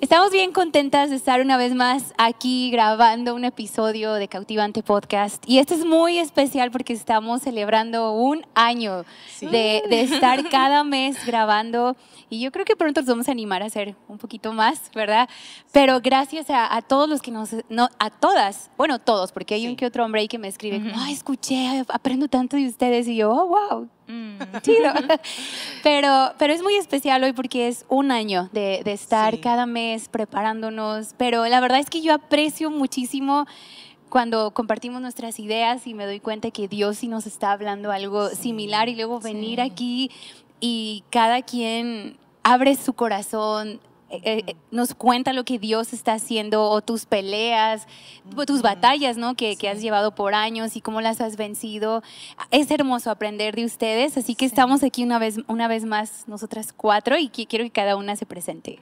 Estamos bien contentas de estar una vez más aquí grabando un episodio de Cautivante Podcast. Y este es muy especial porque estamos celebrando un año de, estar cada mes grabando. Y yo creo que pronto nos vamos a animar a hacer un poquito más, ¿verdad? Pero gracias a, todos los que nos, no, a todas, bueno, todos, porque hay un que otro hombre ahí que me escribe, no, escuché, aprendo tanto de ustedes. Y yo, oh, wow, Mm. pero, pero es muy especial hoy porque es un año de, estar cada mes preparándonos. Pero la verdad es que yo aprecio muchísimo cuando compartimos nuestras ideas y me doy cuenta que Dios sí nos está hablando algo similar y luego venir aquí y cada quien abre su corazón, eh, eh, nos cuenta lo que Dios está haciendo o tus peleas, tus batallas, ¿no? Que, has llevado por años y cómo las has vencido. Es hermoso aprender de ustedes, así que estamos aquí una vez, una vez más nosotras cuatro y quiero que cada una se presente.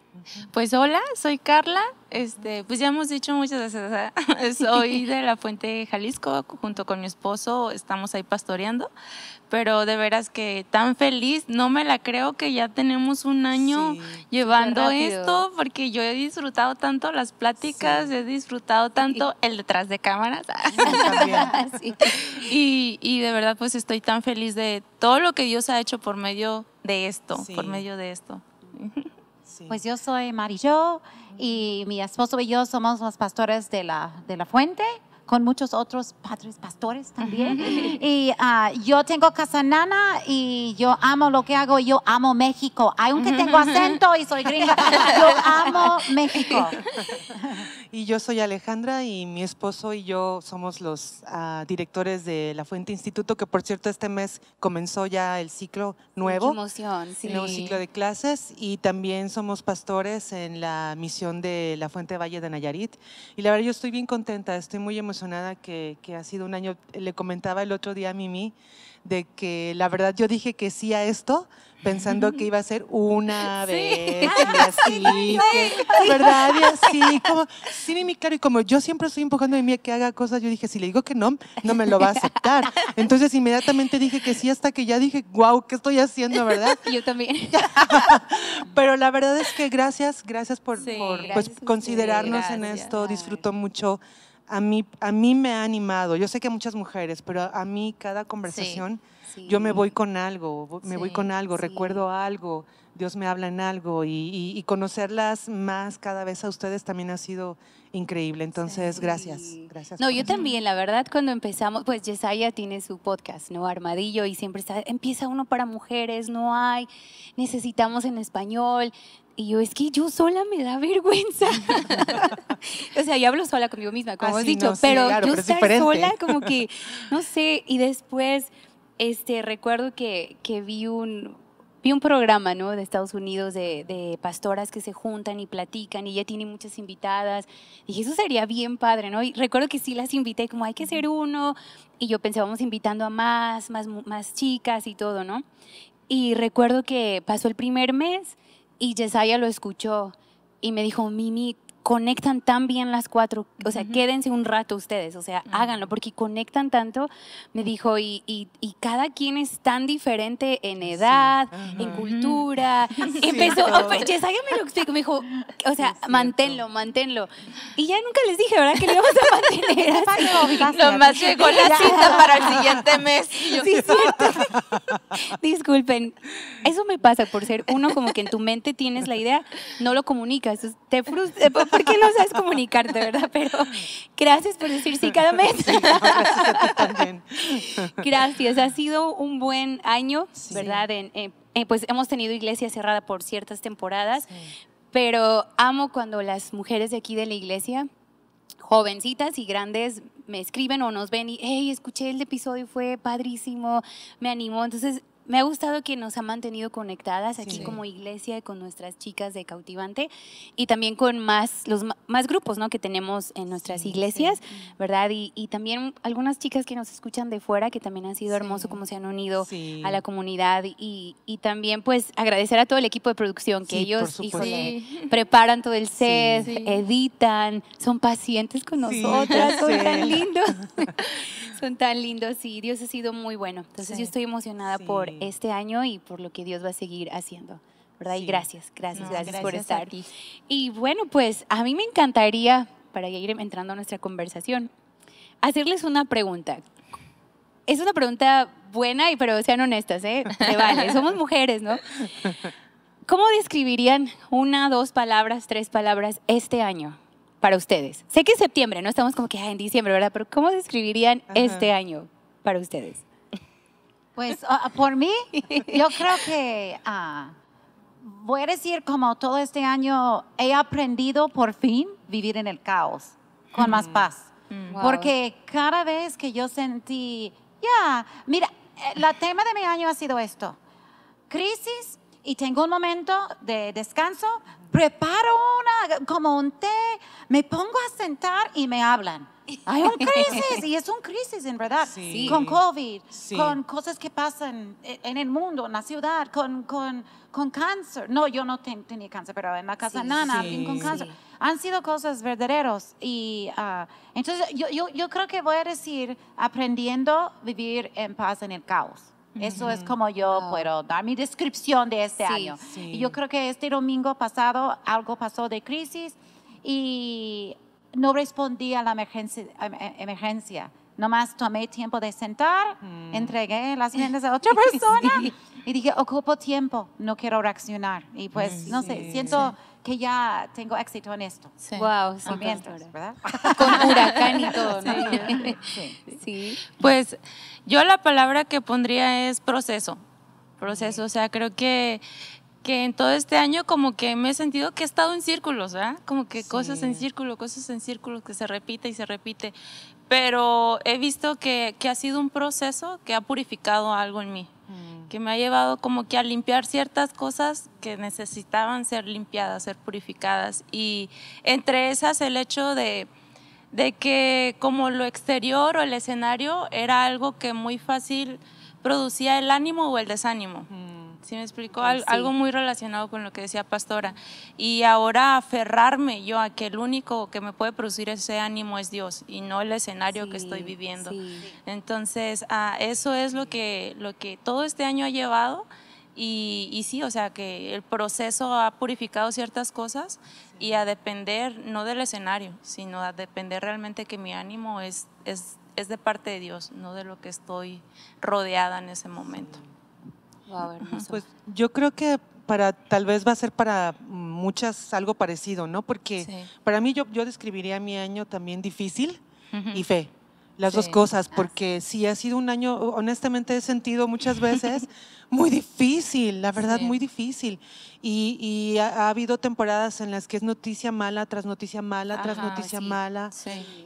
Pues hola, soy Carla. Este, pues ya hemos dicho muchas veces, ¿eh? soy de la Fuente Jalisco junto con mi esposo, estamos ahí pastoreando, pero de veras que tan feliz, no me la creo que ya tenemos un año llevando esto, porque yo he disfrutado tanto las pláticas, he disfrutado tanto el detrás de cámaras. y, de verdad pues estoy tan feliz de todo lo que Dios ha hecho por medio de esto, por medio de esto. Pues yo soy Marillo y mi esposo y yo somos los pastores de la, de la fuente con muchos otros padres pastores también. y ah, yo tengo casa nana y yo amo lo que hago, yo amo México. Aunque tengo acento y soy gringa, yo amo México. Y yo soy Alejandra y mi esposo y yo somos los ah, directores de La Fuente Instituto, que por cierto este mes comenzó ya el ciclo nuevo. Qué emoción, nuevo ciclo de clases y también somos pastores en la misión de La Fuente Valle de Nayarit. Y la verdad yo estoy bien contenta, estoy muy emocionada que, ha sido un año, le comentaba el otro día a Mimi, de que la verdad yo dije que sí a esto, pensando que iba a ser una vez, y así, ¿verdad? Y así, como, sí, Mimi, claro, y como yo siempre estoy empujando a Mimi A que haga cosas, yo dije, si le digo que no, no me lo va a aceptar. Entonces inmediatamente dije que sí, hasta que ya dije, wow, ¿qué estoy haciendo, verdad? Yo también. Pero la verdad es que gracias, gracias por, por pues, considerarnos en esto, disfruto mucho a mí, a mí me ha animado. Yo sé que muchas mujeres, pero a mí cada conversación, yo me voy con algo, me voy con algo, recuerdo algo, Dios me habla en algo y, conocerlas más cada vez a ustedes también ha sido increíble. Entonces, gracias. gracias. No, yo también, la verdad, cuando empezamos, pues Yesaya tiene su podcast, ¿no? Armadillo, y siempre está, empieza uno para mujeres, no hay, necesitamos en español, y yo, es que yo sola me da vergüenza. o sea, yo hablo sola conmigo misma, como ah, has dicho, pero yo estar sola como que, no sé, y después este, recuerdo que, que vi un, vi un programa ¿no? de Estados Unidos de, de, pastoras que se juntan y platican y ya tiene muchas invitadas. dije, eso sería bien padre, ¿no? Y recuerdo que sí las invité, como hay que ser uno. Y yo pensé, vamos invitando a más, más, más chicas y todo, ¿no? Y recuerdo que pasó el primer mes y Yesaya lo escuchó y me dijo, Mimi, conectan tan bien las cuatro, o sea, quédense un rato ustedes, o sea, háganlo, porque conectan tanto, me dijo, y, cada quien es tan diferente en edad, en cultura. Empezó, pues, me lo explico, me dijo, o sea, manténlo, manténlo. Y ya nunca les dije, ¿verdad? Que lo íbamos a mantener. Nomás llegó la cita para el siguiente mes. Disculpen, eso me pasa por ser uno como que en tu mente tienes la idea, no lo comunicas, te frustra qué no sabes comunicarte, ¿verdad? Pero gracias por decir sí cada mes. gracias ha sido un buen año, ¿verdad? Eh, eh, pues hemos tenido iglesia cerrada por ciertas temporadas, pero amo cuando las mujeres de aquí de la iglesia jovencitas y grandes me escriben o nos ven y, hey, escuché el episodio, fue padrísimo, me animó. Entonces, me ha gustado que nos ha mantenido conectadas aquí como iglesia con nuestras chicas de cautivante y también con más los más grupos ¿no? que tenemos en nuestras iglesias, ¿verdad? Y, también algunas chicas que nos escuchan de fuera que también han sido hermoso como se han unido a la comunidad y, también pues agradecer a todo el equipo de producción que ellos preparan todo el set, editan, son pacientes con nosotras, son tan lindos, son tan lindos y Dios ha sido muy bueno. Entonces yo estoy emocionada por este año y por lo que Dios va a seguir haciendo. ¿verdad? Y gracias, gracias, gracias, por estar. Y bueno, pues a mí me encantaría, para ir entrando a nuestra conversación, hacerles una pregunta. Es una pregunta buena, y pero sean honestas, ¿eh? vale, somos mujeres, ¿no? ¿Cómo describirían una, dos palabras, tres palabras este año para ustedes? Sé que es septiembre, no estamos como que en diciembre, ¿verdad? Pero ¿cómo describirían este año para ustedes? Pues ah, ah, por mí, yo creo que ah, voy a decir como todo este año he aprendido por fin vivir en el caos con más mm. paz. Mm. Porque cada vez que yo sentí, ya, mira, eh, la tema de mi año ha sido esto, crisis y tengo un momento de descanso, preparo una, como un té, me pongo a sentar y me hablan hay un crisis y es un crisis en verdad. Con COVID, con cosas que pasan e, en el mundo, en la ciudad, con, con, con cáncer. No, yo no tenía cáncer, pero en la casa nana, alguien con cáncer. Han sido cosas verdaderos Y ah, entonces yo, yo, yo, creo que voy a decir aprendiendo a vivir en paz en el caos. Eso es como yo puedo dar mi descripción de este año. Y yo creo que este domingo pasado algo pasó de crisis y no respondí a la emergencia, emergencia. Nomás tomé tiempo de sentar, mm. entregué las tiendas a otra persona y dije, ocupo tiempo, no quiero reaccionar. Y mm, pues, no sé, siento que ya tengo éxito en esto. Wow, sí, Con huracán y todo, sí. Pues yo la palabra que pondría es proceso. Proceso, o sea, creo que que en todo este año como que me he sentido que he estado en círculos, ¿verdad? Como que cosas en círculo, cosas en círculo que se repite y se repite. Pero he visto que, ha sido un proceso que ha purificado algo en mí, mm. que me ha llevado como que a limpiar ciertas cosas que necesitaban ser limpiadas, ser purificadas. Y entre esas el hecho de, de que como lo exterior o el escenario era algo que muy fácil producía el ánimo o el desánimo. Mm. ¿Sí me explicó Algo muy relacionado con lo que decía Pastora. Y ahora aferrarme yo a que el único que me puede producir ese ánimo es Dios y no el escenario que estoy viviendo. Entonces, ah, eso es lo que, lo que todo este año ha llevado. Y, sí, o sea que el proceso ha purificado ciertas cosas y a depender no del escenario, sino a depender realmente que mi ánimo es, es, es de parte de Dios, no de lo que estoy rodeada en ese momento. Pues yo creo que para tal vez va a ser para muchas algo parecido, ¿no? Porque para mí yo, yo describiría mi año también difícil y fe. Las dos cosas, ah, porque si sí. ha sido un año, honestamente he sentido muchas veces muy difícil, la verdad, muy difícil. Y, ha, habido temporadas en las que es noticia mala tras noticia mala tras noticia mala.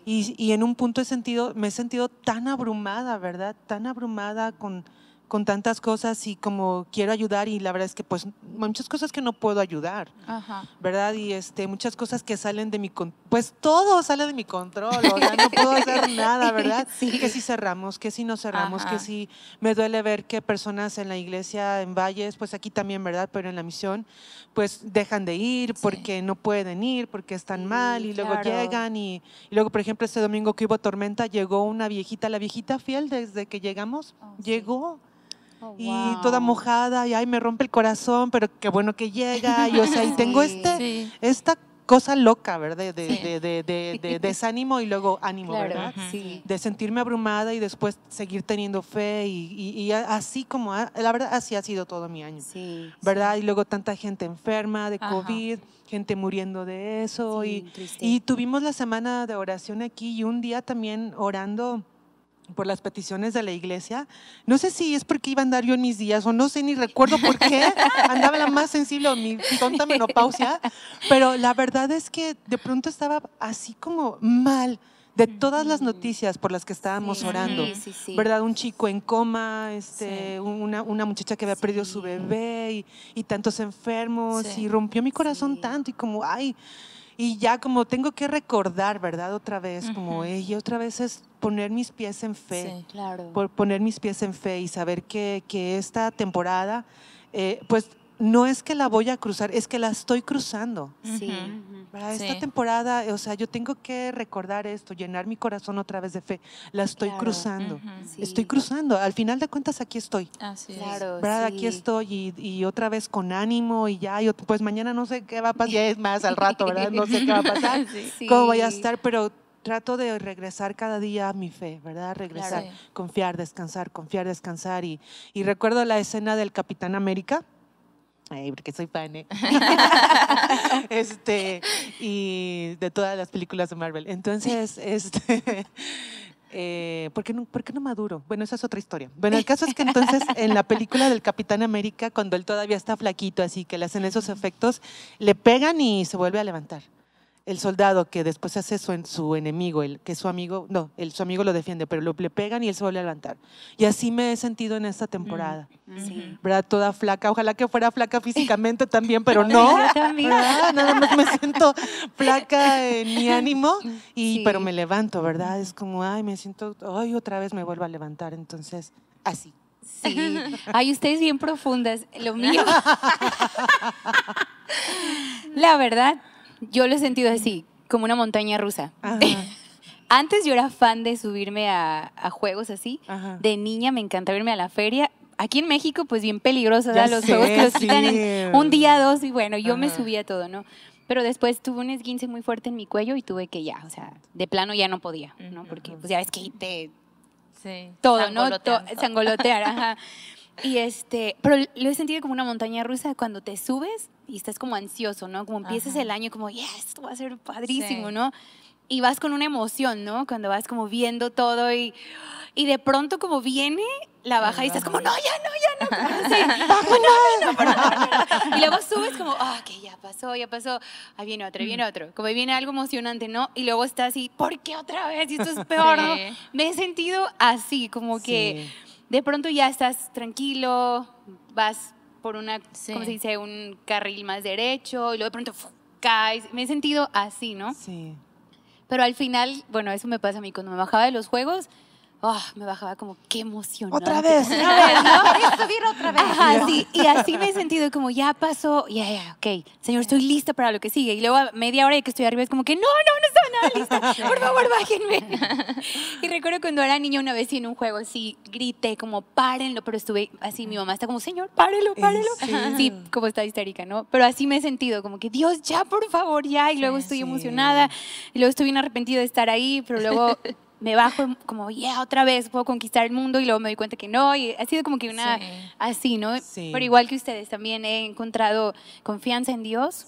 Y, y en un punto he sentido, me he sentido tan abrumada, ¿verdad? Tan abrumada con, con tantas cosas y como quiero ayudar y la verdad es que pues muchas cosas que no puedo ayudar, ¿verdad? Y este, muchas cosas que salen de mi, pues todo sale de mi control, o sea, no puedo hacer nada, ¿verdad? Sí. Que si cerramos, que si no cerramos, que si me duele ver que personas en la iglesia, en Valles, pues aquí también, ¿verdad? Pero en la misión, pues dejan de ir porque no pueden ir, porque están mal y luego llegan y, luego, por ejemplo, este domingo que hubo tormenta, llegó una viejita, la viejita fiel desde que llegamos, oh, llegó. Oh, y toda mojada y ay, me rompe el corazón, pero qué bueno que llega. Y o sea, y tengo este, esta cosa loca, ¿verdad? De, de, de, desánimo y luego ánimo, ¿verdad? De sentirme abrumada y después seguir teniendo fe y, y, así como, la verdad, así ha sido todo mi año, ¿verdad? Y luego tanta gente enferma de COVID, gente muriendo de eso y, y, tuvimos la semana de oración aquí y un día también orando por las peticiones de la iglesia. No sé si es porque iba a andar yo en mis días o no sé ni recuerdo por qué andaba la más sensible o mi tonta menopausia, pero la verdad es que de pronto estaba así como mal de todas las noticias por las que estábamos orando, ¿verdad? Un chico en coma, este, una, una, muchacha que había perdido su bebé y, y tantos enfermos y rompió mi corazón tanto y como, ay, y ya como tengo que recordar, ¿verdad? Otra vez, como, y otra vez es poner mis pies en fe, sí, claro. por poner mis pies en fe y saber que, que esta temporada, eh, pues no es que la voy a cruzar, es que la estoy cruzando. Sí. Para Esta temporada, o sea, yo tengo que recordar esto, llenar mi corazón otra vez de fe. La estoy cruzando. Estoy cruzando. Al final de cuentas, aquí estoy. Así es. Aquí estoy y, otra vez con ánimo y ya. pues mañana no sé qué va a pasar. Ya es más al rato, ¿verdad? No sé qué va a pasar. ¿Cómo voy a estar? Pero trato de regresar cada día a mi fe, ¿verdad? Regresar, confiar, descansar, confiar, descansar. y recuerdo la escena del Capitán América porque soy fan, ¿eh? este, y de todas las películas de Marvel. Entonces, este, eh, ¿por, no, ¿por qué no maduro? Bueno, esa es otra historia. Bueno, el caso es que entonces en la película del Capitán América, cuando él todavía está flaquito, así que le hacen esos efectos, le pegan y se vuelve a levantar el soldado que después hace eso en su enemigo, el, que su amigo, no, el, su amigo lo defiende, pero lo, le pegan y él se vuelve a levantar. Y así me he sentido en esta temporada. Mm, mm, sí. ¿Verdad? Toda flaca. Ojalá que fuera flaca físicamente también, pero no. Nada más me siento flaca en mi ánimo, y, pero me levanto, ¿verdad? Es como, ay, me siento, ay, otra vez me vuelvo a levantar. Entonces, así. Sí. Ay, ustedes bien profundas. Lo mío. La verdad, yo lo he sentido así, como una montaña rusa. Antes yo era fan de subirme a, juegos así. De niña me encantaba irme a la feria. Aquí en México, pues bien peligroso, los juegos que los quitan en un día, dos, y bueno, yo me subía todo, ¿no? Pero después tuve un esguince muy fuerte en mi cuello y tuve que ya, o sea, de plano ya no podía, ¿no? Porque pues ya ves que te... Sí. Todo, ¿no? sangolotear, ajá. Y este, pero lo he sentido como una montaña rusa, cuando te subes, y estás como ansioso, ¿no? Como empiezas el año como, yes, esto va a ser padrísimo, ¿no? Y vas con una emoción, ¿no? Cuando vas como viendo todo y, y de pronto como viene la baja y estás como, no, ya no, ya no. no, Y luego subes como, ah, que ya pasó, ya pasó. Ahí viene otro, ahí viene mm. otro. Como ahí viene algo emocionante, ¿no? Y luego estás así, ¿por qué otra vez? Y esto es peor, ¿no? Me he sentido así, como que de pronto ya estás tranquilo, vas por una, se dice, un carril más derecho y luego de pronto caes. Me he sentido así, ¿no? Sí. Pero al final, bueno, eso me pasa a mí cuando me bajaba de los juegos, Ah, me bajaba como, qué emoción. Otra vez, otra vez, ¿no? subir otra vez. sí, y así me he sentido como, ya pasó, ya, ya, ok, señor, estoy lista para lo que sigue. Y luego a media hora de que estoy arriba es como que, no, no, no estaba nada lista, por favor, bájenme. y recuerdo cuando era niña una vez en un juego, sí, grité como, párenlo, pero estuve así, mi mamá está como, señor, párenlo, párenlo. sí como está histérica, ¿no? Pero así me he sentido, como que, Dios, ya, por favor, ya. Y luego estoy emocionada, y luego estoy bien arrepentida de estar ahí, pero luego me bajo como, yeah, otra vez puedo conquistar el mundo y luego me doy cuenta que no. Y ha sido como que una así, ¿no? Pero igual que ustedes, también he encontrado confianza en Dios.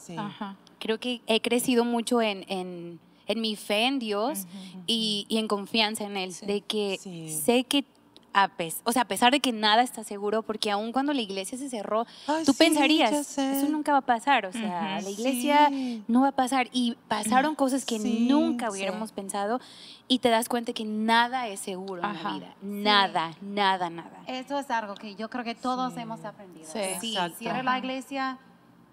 Creo que he crecido mucho en, mi fe en Dios Y, y, en confianza en Él, de que sé que o sea, a pesar de que nada está seguro, porque aun cuando la iglesia se cerró, tú pensarías, eso nunca va a pasar, o sea, la iglesia no va a pasar. Y pasaron cosas que nunca hubiéramos pensado y te das cuenta que nada es seguro en la vida, nada, nada, nada. Eso es algo que yo creo que todos hemos aprendido. Sí, sí. la iglesia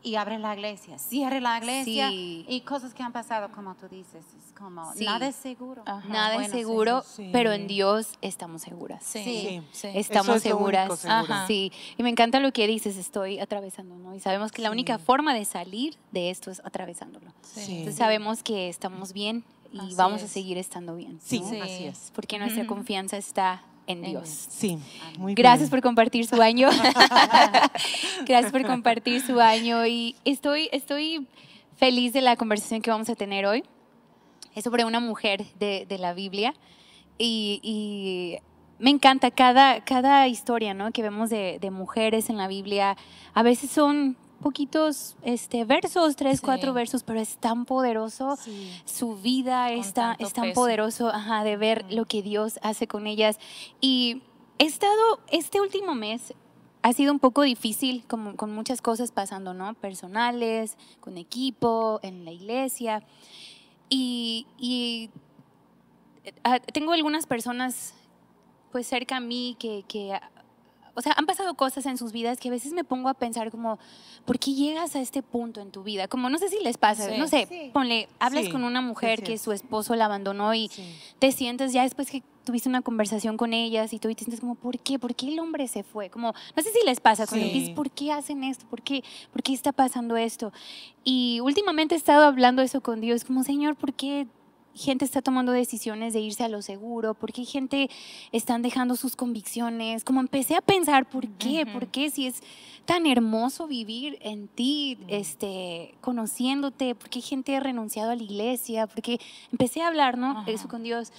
y abre la iglesia, cierre la iglesia y cosas que han pasado, como tú dices, es como nada es seguro. nada es seguro, pero en Dios estamos seguras. Sí, estamos seguras. Sí, y me encanta lo que dices, estoy atravesando, ¿no? Y sabemos que la única forma de salir de esto es atravesándolo. Entonces sabemos que estamos bien y vamos a seguir estando bien. ¿no? Sí, así es. Porque nuestra confianza está Dios. Sí, Gracias por compartir su año. Gracias por compartir su año y estoy, estoy feliz de la conversación que vamos a tener hoy. Es sobre una mujer de, la Biblia y, me encanta cada, cada historia ¿no? que vemos de mujeres en la Biblia. A veces son poquitos este, versos, tres, cuatro versos, pero es tan poderoso su vida, es tan, poderoso de ver lo que Dios hace con ellas. Y he estado, este último mes ha sido un poco difícil con, con muchas cosas pasando, ¿no? Personales, con equipo, en la iglesia. Y, eh, ah, tengo algunas personas pues cerca a mí que, que o sea, han pasado cosas en sus vidas que a veces me pongo a pensar como, ¿por qué llegas a este punto en tu vida? Como no sé si les pasa, no sé, ponle, hablas con una mujer que su esposo la abandonó y te sientes ya después que tuviste una conversación con ellas y tú te sientes como, ¿por qué? ¿Por qué el hombre se fue? Como, no sé si les pasa, con dices, ¿por qué hacen esto? ¿Por qué? ¿Por qué está pasando esto? Y últimamente he estado hablando eso con Dios, como, Señor, ¿por qué? gente está tomando decisiones de irse a lo seguro, por qué gente están dejando sus convicciones. Como empecé a pensar, ¿por qué? ¿Por qué si es tan hermoso vivir en ti, mm. este, conociéndote? ¿Por qué gente ha renunciado a la iglesia? Porque empecé a hablar, ¿no? Eso con Dios.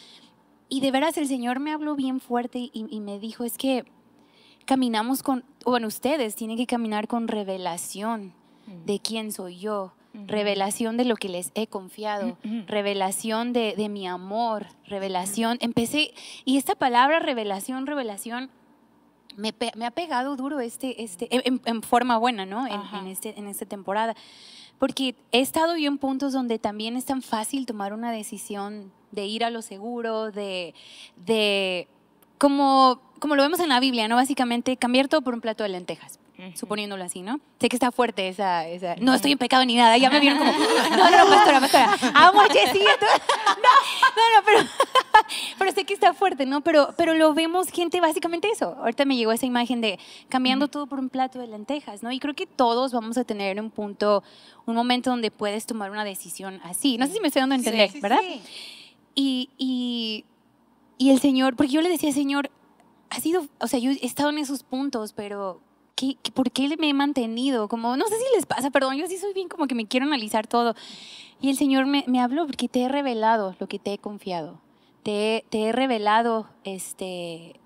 Y de veras el Señor me habló bien fuerte y, y me dijo, es que caminamos con, bueno, ustedes tienen que caminar con revelación de mm. quién soy yo revelación de lo que les he confiado, revelación de, mi amor, revelación. Empecé, y esta palabra revelación, revelación, me, ha pegado duro este, este, en, forma buena, ¿no? En, este, esta temporada. Porque he estado yo en puntos donde también es tan fácil tomar una decisión de ir a lo seguro, de, de como, como lo vemos en la Biblia, ¿no? Básicamente cambiar todo por un plato de lentejas suponiéndolo así, ¿no? Sé que está fuerte esa, No estoy en pecado ni nada, ya me vieron como, no, ah, no, no pastora, pastora, amo a No, no, pero, pero sé que está fuerte, ¿no? Pero, pero lo vemos gente básicamente eso. Ahorita me llegó esa imagen de cambiando todo por un plato de lentejas, ¿no? Y creo que todos vamos a tener un punto, un momento donde puedes tomar una decisión así. No sé si me estoy dando a entender, ¿verdad? Sí. Y, y el Señor, porque yo le decía, Señor, ha sido, o sea, yo he estado en esos puntos, pero ¿qué, por qué me he mantenido? Como, no sé si les pasa, perdón, yo sí soy bien como que me quiero analizar todo. Y el Señor me, habló porque te he revelado lo que te he confiado. Te, te he revelado este,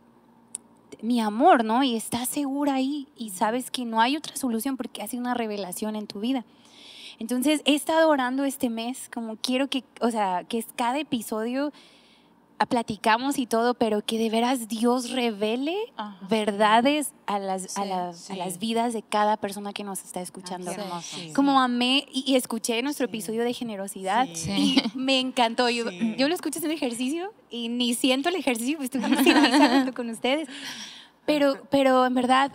mi amor, ¿no? Y estás segura ahí y sabes que no hay otra solución porque sido una revelación en tu vida. Entonces he estado orando este mes, como quiero que, o sea, que cada episodio platicamos y todo, pero que de veras Dios revele verdades a las, a, las vidas de cada persona que nos está escuchando. Como amé y, escuché nuestro episodio de generosidad y me encantó. Yo, yo lo escuché en ejercicio y ni siento el ejercicio, pues estoy con ustedes. Pero, pero en verdad,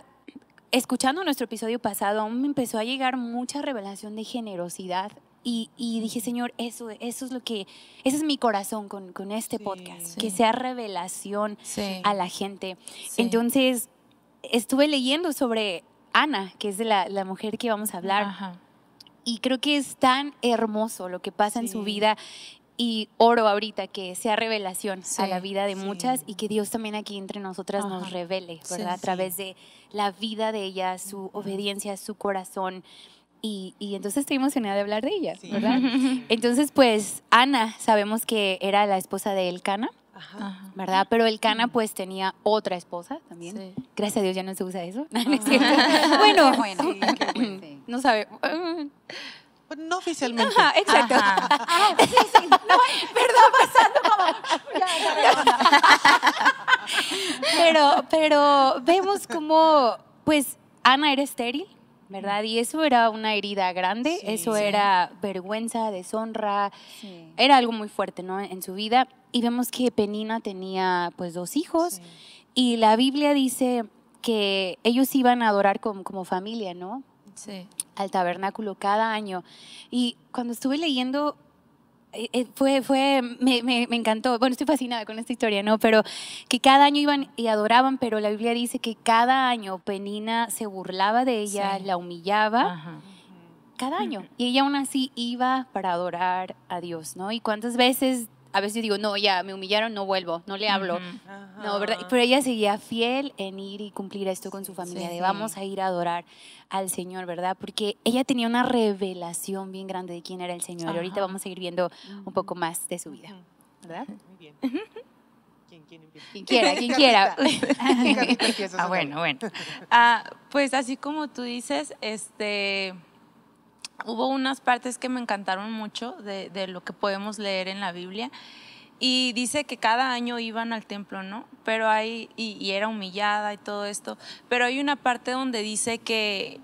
escuchando nuestro episodio pasado, me empezó a llegar mucha revelación de generosidad y, dije, Señor, eso, eso es lo que, ese es mi corazón con, con este podcast, que sea revelación a la gente. Entonces, estuve leyendo sobre Ana, que es la, la mujer que vamos a hablar. Y creo que es tan hermoso lo que pasa en su vida y oro ahorita que sea revelación a la vida de muchas y que Dios también aquí entre nosotras nos revele, ¿verdad? a través de la vida de ella, su obediencia, su corazón, y, entonces estoy emocionada de hablar de ella, ¿verdad? Entonces, pues Ana, sabemos que era la esposa de Elcana, Ajá. ¿verdad? Pero Elcana pues tenía otra esposa también. Gracias a Dios ya no se usa eso. bueno, bueno no sabe. Pues, no oficialmente. Ajá, exacto. Ah, sí, sí. No, perdón, pasando como. pero, pero vemos como, pues, Ana era estéril, ¿verdad? Y eso era una herida grande, eso era vergüenza, deshonra, era algo muy fuerte, ¿no? En su vida. Y vemos que Penina tenía pues dos hijos y la Biblia dice que ellos iban a adorar como, como familia, ¿no? Sí. Al tabernáculo cada año. Y cuando estuve leyendo eh, eh, fue, fue, me, me, encantó. Bueno, estoy fascinada con esta historia, ¿no? Pero que cada año iban y adoraban, pero la Biblia dice que cada año Penina se burlaba de ella, la humillaba. Cada año. Y ella aún así iba para adorar a Dios, ¿no? Y cuántas veces a veces digo, no, ya, me humillaron, no vuelvo, no le hablo. No, ¿verdad? Pero ella seguía fiel en ir y cumplir esto con su familia, de vamos a ir a adorar al Señor, ¿verdad? Porque ella tenía una revelación bien grande de quién era el Señor. ahorita vamos a ir viendo un poco más de su vida, ¿verdad? Muy bien. quien quiera, quien quiera. ah, bueno, bueno. Ah, pues así como tú dices, este hubo unas partes que me encantaron mucho de, lo que podemos leer en la Biblia. Y dice que cada año iban al templo, ¿no? Pero ahí y, era humillada y todo esto. Pero hay una parte donde dice que,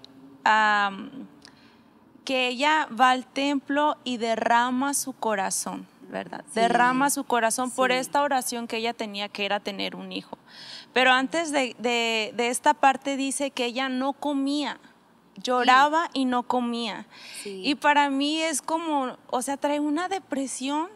que ella va al templo y derrama su corazón. ¿verdad? Derrama su corazón por esta oración que ella tenía, que era tener un hijo. Pero antes de, esta parte dice que ella no comía, lloraba y no comía. Y para mí es como, o sea, trae una depresión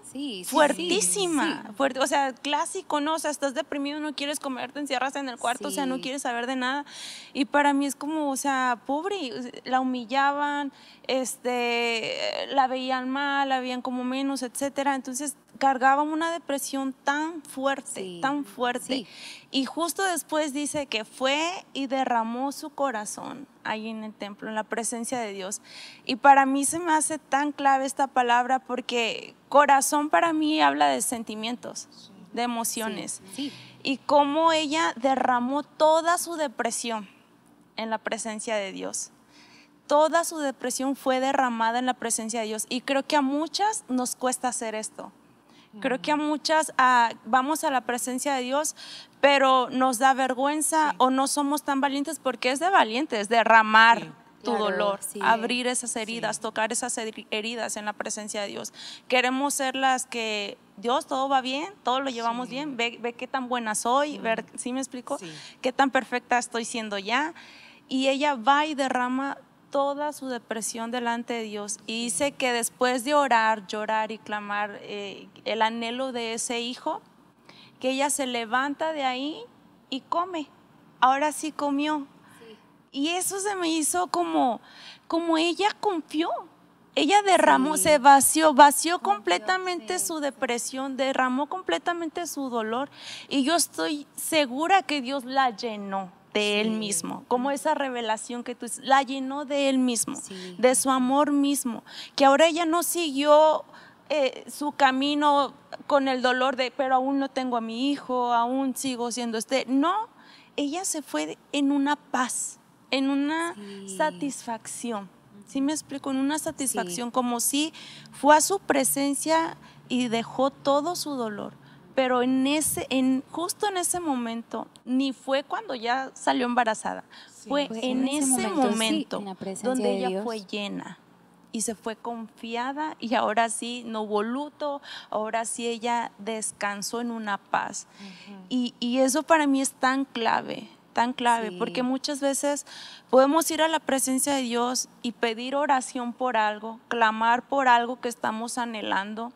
fuertísima, fuerte, o sea, clásico, ¿no? O sea, estás deprimido, no quieres comer, te encierras en el cuarto, o sea, no quieres saber de nada. Y para mí es como, o sea, pobre, la humillaban, este, la veían mal, la veían como menos, etcétera. Entonces, Cargaba una depresión tan fuerte, tan fuerte. Y justo después dice que fue y derramó su corazón ahí en el templo, en la presencia de Dios. Y para mí se me hace tan clave esta palabra porque corazón para mí habla de sentimientos, de emociones. Y cómo ella derramó toda su depresión en la presencia de Dios toda su depresión fue derramada en la presencia de Dios. Y creo que a muchas nos cuesta hacer esto. Creo que a muchas vamos a la presencia de Dios, pero nos da vergüenza o no somos tan valientes porque es de valientes derramar tu dolor, abrir esas heridas, tocar esas heridas en la presencia de Dios. Queremos ser las que Dios, todo va bien, todo lo llevamos bien, ve, qué tan buena soy, ver, ¿sí me explico? Qué tan perfecta estoy siendo ya. Y ella va y derrama toda su depresión delante de Dios y dice que después de orar, llorar y clamar eh, el anhelo de ese hijo, que ella se levanta de ahí y come. Ahora sí comió. Y eso se me hizo como, como ella confió. Ella derramó, se vació, vació completamente su depresión, derramó completamente su dolor. Y yo estoy segura que Dios la llenó de Él mismo, como esa revelación que tú la llenó de Él mismo, de su amor mismo, que ahora ella no siguió eh, su camino con el dolor de, pero aún no tengo a mi hijo, aún sigo siendo este. No, ella se fue en una paz, en una satisfacción. ¿Sí me explico? En una satisfacción, como si fue a su presencia y dejó todo su dolor pero en ese, en, justo en ese momento, ni fue cuando ya salió embarazada, fue, pues en, ese, momento, donde ella fue llena y se fue confiada y ahora sí, no voluto, ahora sí ella descansó en una paz. y, y, eso para mí es tan clave, tan clave, porque muchas veces podemos ir a la presencia de Dios y pedir oración por algo, clamar por algo que estamos anhelando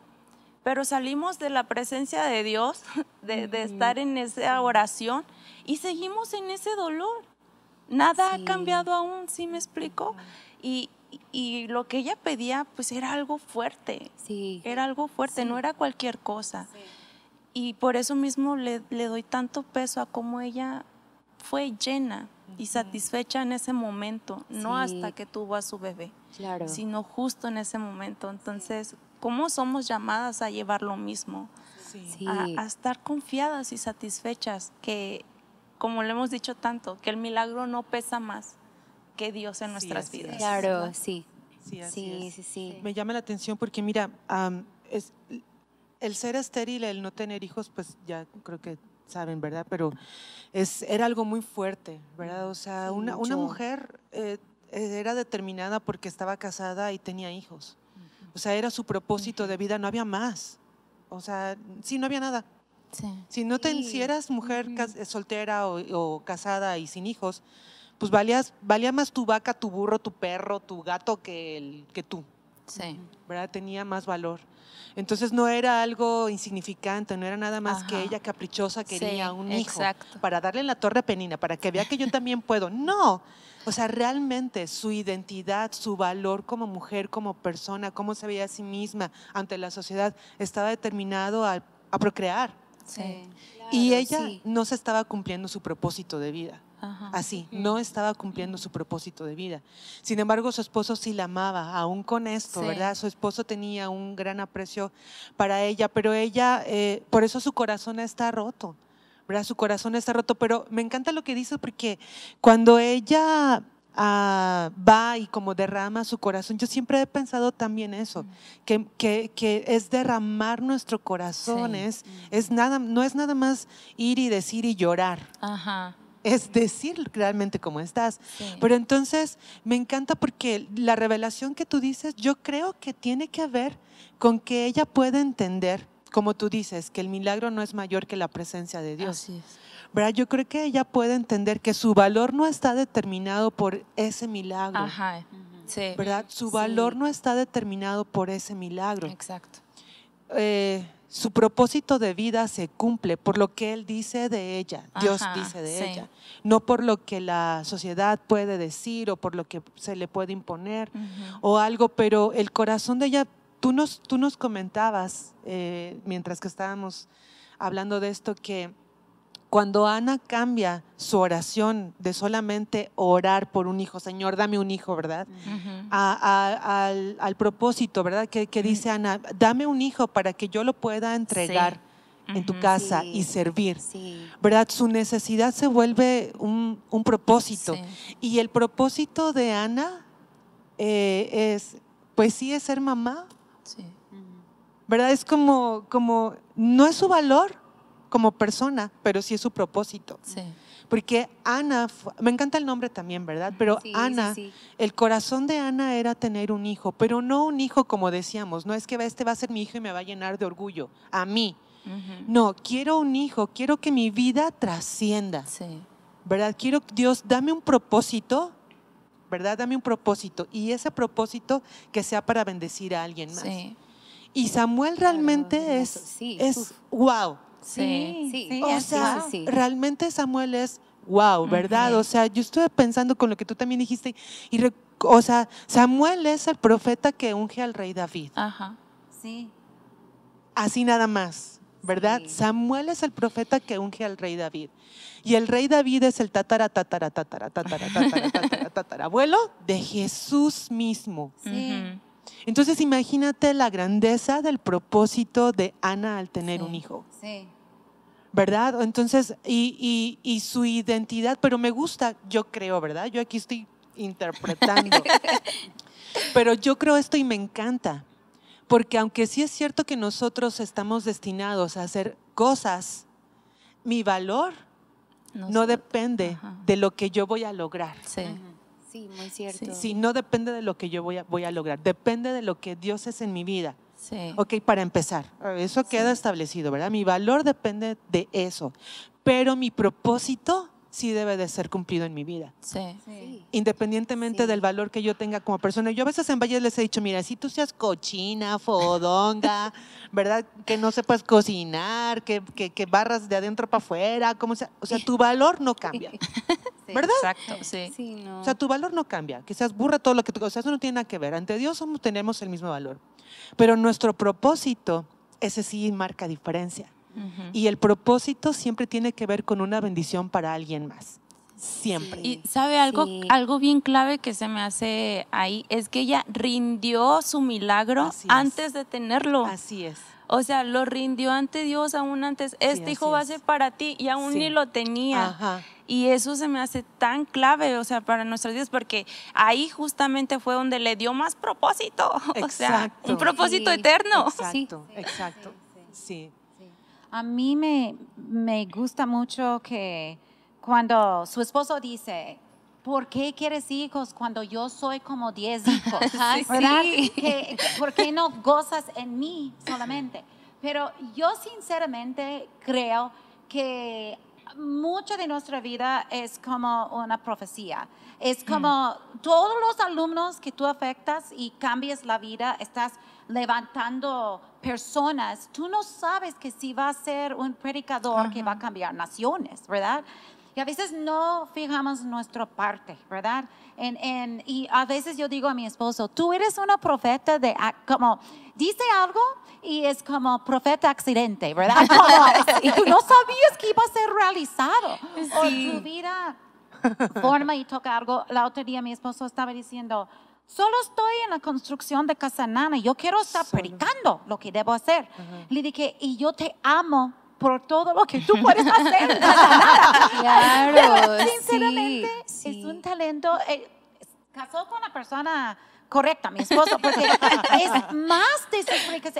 pero salimos de la presencia de Dios, de, estar en esa oración y seguimos en ese dolor. Nada ha cambiado aún, ¿sí me explico? Y, lo que ella pedía pues era algo fuerte, sí. era algo fuerte, no era cualquier cosa. Y por eso mismo le, doy tanto peso a cómo ella fue llena y satisfecha en ese momento, no hasta que tuvo a su bebé, claro. sino justo en ese momento. Entonces, cómo somos llamadas a llevar lo mismo, a, estar confiadas y satisfechas, que como lo hemos dicho tanto, que el milagro no pesa más que Dios en nuestras vidas. Claro, sí. Sí, sí, sí, Me llama la atención porque mira, el ser estéril, el no tener hijos, pues ya creo que saben, ¿verdad? Pero es, era algo muy fuerte, ¿verdad? O sea, una, mujer eh, era determinada porque estaba casada y tenía hijos. O sea, era su propósito de vida, no había más. O sea, sí, no había nada. Si no te, eras mujer eh, soltera o, casada y sin hijos, pues valías, valía más tu vaca, tu burro, tu perro, tu gato que, el, que tú sí. ¿verdad? Tenía más valor. Entonces no era algo insignificante, no era nada más que ella caprichosa quería un hijo para darle en la torre penina, para que vea que yo también puedo. No, o sea, realmente su identidad, su valor como mujer, como persona, cómo se veía a sí misma ante la sociedad, estaba determinado a, procrear. Sí. y ella no se estaba cumpliendo su propósito de vida. Así, no estaba cumpliendo su propósito de vida. Sin embargo, su esposo sí la amaba, aún con esto, ¿verdad? Su esposo tenía un gran aprecio para ella, pero ella, eh, por eso su corazón está roto, ¿verdad? Su corazón está roto, pero me encanta lo que dice porque cuando ella ah, va y como derrama su corazón. Yo siempre he pensado también eso, mm. que, es derramar nuestro corazón, mm. es, nada, no es nada más ir y decir y llorar. Ajá es decir realmente cómo estás. Pero entonces me encanta porque la revelación que tú dices, yo creo que tiene que ver con que ella puede entender, como tú dices, que el milagro no es mayor que la presencia de Dios. Así es. Yo creo que ella puede entender que su valor no está determinado por ese milagro. Ajá. Eh. Sí. ¿Verdad? Su valor no está determinado por ese milagro. Exacto. Eh, su propósito de vida se cumple por lo que él dice de ella, Dios dice de ella, no por lo que la sociedad puede decir o por lo que se le puede imponer o algo, pero el corazón de ella, tú nos, tú nos comentabas eh, mientras que estábamos hablando de esto que cuando Ana cambia su oración de solamente orar por un hijo, Señor, dame un hijo, ¿verdad? al, propósito, ¿verdad? Que, dice Ana, dame un hijo para que yo lo pueda entregar. en tu casa y servir. ¿Verdad? Su necesidad se vuelve un, propósito. Y el propósito de Ana eh, es, pues sí, es ser mamá. ¿Verdad? Es como, como, no es su valor, como persona, pero sí es su propósito. Porque Ana, me encanta el nombre también, ¿verdad? Pero Ana, el corazón de Ana era tener un hijo, pero no un hijo como decíamos, no es que este va a ser mi hijo y me va a llenar de orgullo, a mí. No, quiero un hijo, quiero que mi vida trascienda. ¿Verdad? Quiero, Dios, dame un propósito ¿verdad? Dame un propósito y ese propósito que sea para bendecir a alguien más. Y Samuel realmente es, es, wow, Sí, sí. o sea, realmente Samuel es wow, ¿verdad? O sea, yo estuve pensando con lo que tú también dijiste, y o sea, Samuel es el profeta que unge al rey David. Ajá, sí. Así nada más, ¿verdad? Samuel es el profeta que unge al rey David. Y el rey David es el tatara, tatara, tatara, tatara, tatara, tatara, tatara abuelo de Jesús mismo. Sí. Entonces imagínate la grandeza del propósito de Ana al tener un hijo. Sí. ¿verdad? Entonces, y, su identidad, pero me gusta, yo creo, ¿verdad? Yo aquí estoy interpretando. pero yo creo esto y me encanta, porque aunque sí es cierto que nosotros estamos destinados a hacer cosas, mi valor no, depende de lo que yo voy a lograr. Sí. Sí, muy cierto. Sí, no depende de lo que yo voy voy a lograr, depende de lo que Dios es en mi vida. Sí. Ok, para empezar, eso queda establecido, ¿verdad? Mi valor depende de eso, pero mi propósito sí debe de ser cumplido en mi vida. Sí. Independientemente del valor que yo tenga como persona. Yo a veces en Valles les he dicho, mira, si tú seas cochina, fodonga, ¿verdad? Que no sepas cocinar, que, que, que barras de adentro para afuera, como sea. O sea, tu valor no cambia. ¿Verdad? Exacto, sí. O sea, tu valor no cambia. Que seas burra, todo lo que tú... O sea, eso no tiene nada que ver. Ante Dios tenemos el mismo valor. Pero nuestro propósito, ese sí marca diferencia. Y el propósito siempre tiene que ver con una bendición para alguien más. Siempre. Y sabe algo, algo bien clave que se me hace ahí, es que ella rindió su milagro antes de tenerlo. Así es. O sea, lo rindió ante Dios aún antes. Este hijo va a ser para ti y aún ni lo tenía. Ajá. Y eso se me hace tan clave, o sea, para nuestros días, porque ahí justamente fue donde le dio más propósito, exacto. o sea, un propósito eterno. Exacto, sí. exacto, sí. A mí me, me gusta mucho que cuando su esposo dice, ¿por qué quieres hijos cuando yo soy como 10 hijos? ¿Verdad? Sí. por qué no gozas en mí solamente? Pero yo sinceramente creo que mucha de nuestra vida es como una profecía. Es hmm. como todos los alumnos que tú afectas y cambias la vida, estás levantando personas. Tú no sabes que si va a ser un predicador que va a cambiar naciones, ¿verdad? Y a veces no fijamos nuestra parte, ¿verdad? y a veces yo digo a mi esposo, tú eres una profeta de, como, dice algo y es como profeta accidente, ¿verdad? y tú no sabías que iba a ser realizado. Sí. tu vida forma y toca algo. La otra día mi esposo estaba diciendo, solo estoy en la construcción de Casa Nana, yo quiero estar predicando lo que debo hacer. Le dije, y yo te amo por todo lo que tú puedes hacer. nada. Claro, sinceramente, es un talento. Eh, casó con la persona correcta, mi esposo, porque es más de eso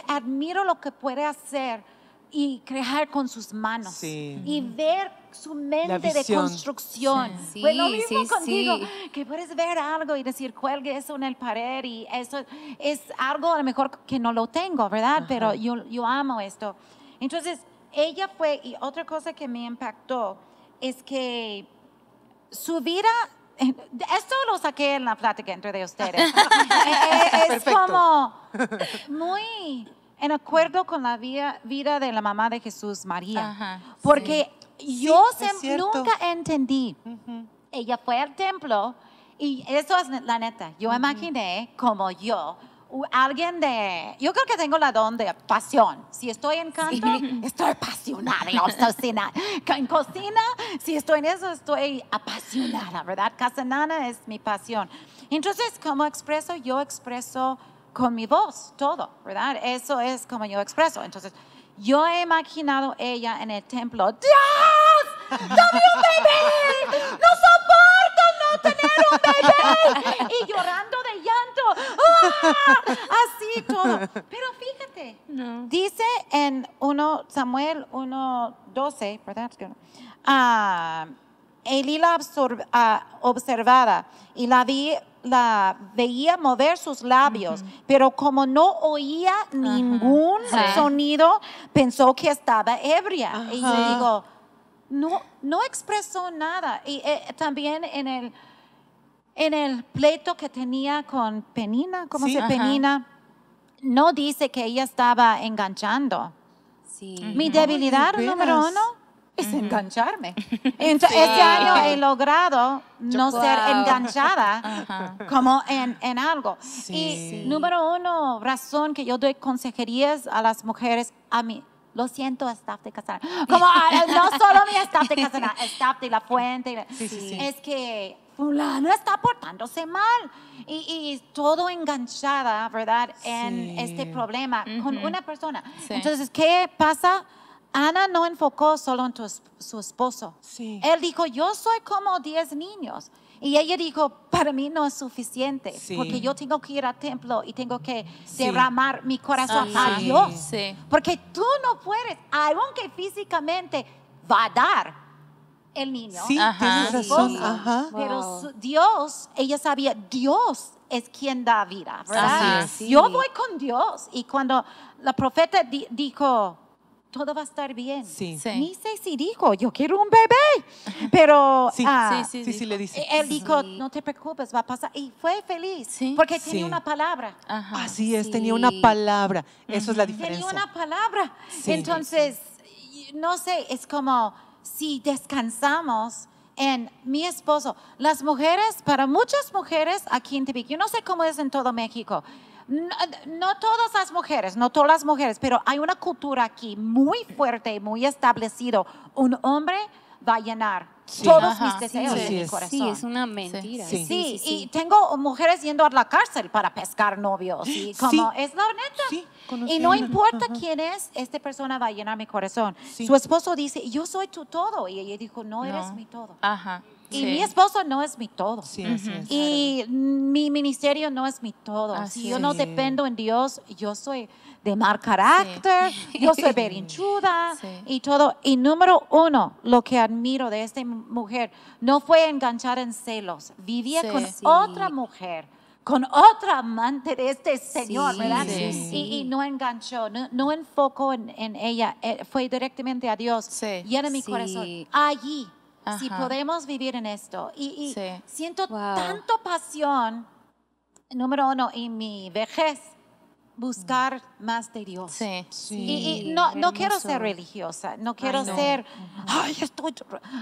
admiro lo que puede hacer y crear con sus manos y ver su mente de construcción. Sí, lo mismo contigo, que puedes ver algo y decir, cuelgue eso en el pared y eso es algo a lo mejor que no lo tengo, ¿verdad? Pero yo, yo amo esto. Entonces, ella fue, y otra cosa que me impactó es que su vida, esto lo saqué en la plática entre ustedes, eh, es, como muy en acuerdo con la vida, vida de la mamá de Jesús, María, porque yo nunca entendí, ella fue al templo y eso es la neta, yo imaginé como yo alguien de, yo creo que tengo la don de pasión. Si estoy en canto, estoy apasionada En cocina, si estoy en eso, estoy apasionada, ¿verdad? nana es mi pasión. Entonces, ¿cómo expreso? Yo expreso con mi voz todo, ¿verdad? Eso es como yo expreso. Entonces, yo he imaginado ella en el templo, Dios, dame un bebé, no soporto tener un bebé. Y llorando de llanto. ¡Ah! Así todo. Pero fíjate, dice en 1 Samuel 1, 12, ¿verdad? Uh, Elí la observaba observada y la vi la veía mover sus labios, pero como no oía ningún sonido, pensó que estaba ebria. Y yo digo, no, expresó nada. Y eh, también en el, en el pleito que tenía con Penina, ¿cómo se Penina? No dice que ella estaba enganchando. Sí. Mi debilidad número uno es engancharme. Entonces, Este año he logrado no ser enganchada como en, algo. Y número uno, razón que yo doy consejerías a las mujeres, a mí, lo siento, staff de casar Como ah, eh, no solo mi staff de Casana, staff de La Fuente. Es que fulano está portándose mal y, todo enganchada, ¿verdad? En este problema con una persona. Entonces, ¿qué pasa? Ana no enfocó solo en su esposo. Él dijo, yo soy como 10 niños. Y ella dijo, para mí no es suficiente, porque yo tengo que ir al templo y tengo que derramar mi corazón a Dios. Porque tú no puedes, aunque físicamente va a dar el niño, Ajá. Razón. Ajá. pero Dios, ella sabía, Dios es quien da vida, Yo voy con Dios y cuando la profeta dijo, todo va a estar bien. Sí. sí. Ni sé si dijo, yo quiero un bebé. Pero sí, ah, sí, sí, sí, le dice. Él dijo, no te preocupes, va a pasar. Y fue feliz porque tenía una palabra. Ajá, Así es, tenía una palabra. Eso es la diferencia. Tenía una palabra. Entonces, no sé, es como si descansamos en mi esposo. Las mujeres, para muchas mujeres aquí en Tepic, yo no sé cómo es en todo México, no, todas las mujeres, no todas las mujeres, pero hay una cultura aquí muy fuerte y muy establecido. Un hombre va a llenar todos mis deseos en mi corazón. Sí, es una mentira. Sí, y tengo mujeres yendo a la cárcel para pescar novios. Y es la neta. y no importa quién es, esta persona va a llenar mi corazón. Su esposo dice, yo soy tu todo. Y ella dijo, no. eres mi todo. Ajá. Y mi esposo no es mi todo. y mi ministerio no es mi todo. si yo no dependo en Dios, yo soy de mal carácter, yo soy berinchuda y todo. Y número uno, lo que admiro de esta mujer, no fue enganchar en celos, vivía con otra mujer. Con otra amante de este señor, ¿verdad? Y, y, no enganchó, no, enfocó en, ella, eh, fue directamente a Dios. Llena mi corazón. Allí, si podemos vivir en esto. Y, siento tanto pasión, número uno, y mi vejez, buscar más de Dios. Y, no, no quiero ser religiosa, no quiero ser, ay, estoy,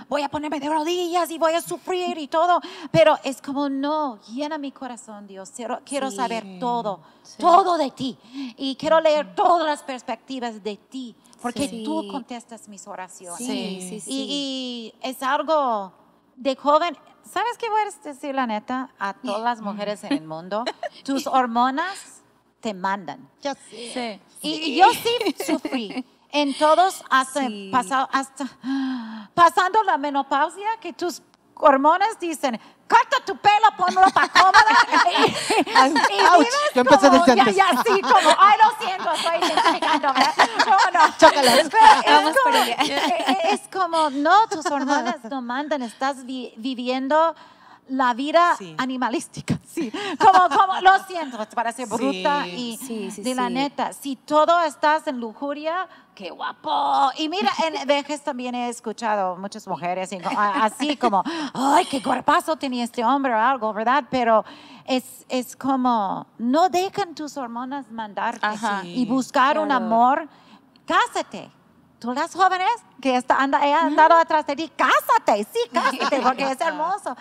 voy a ponerme de rodillas y voy a sufrir y todo, pero es como, no, llena mi corazón, Dios, quiero, saber todo, todo de ti y quiero leer todas las perspectivas de ti porque tú contestas mis oraciones. Sí, sí, y, y, es algo de joven. ¿Sabes qué voy a decir la neta a todas las mujeres en el mundo? Tus hormonas te mandan. sí. Y yo sí sufrí. En todos pasado hasta pasando la menopausia que tus hormonas dicen, corta tu pelo, ponlo para cómoda. y, yo como, desde antes. Y así como, ay, lo siento, estoy identificando, No, no. E, e, es como, no, tus hormonas no mandan, estás viviendo la vida animalística. Sí. Como, lo siento, parece bruta y de la neta. Si todo estás en lujuria, qué guapo. Y mira, en vejez también he escuchado muchas mujeres así como, ay, qué cuerpazo tenía este hombre o algo, ¿verdad? Pero es, es como, no dejan tus hormonas mandarte y buscar un amor. Cásate las jóvenes que está, anda, andado atrás de ti, cásate, sí, cásate, porque es hermoso.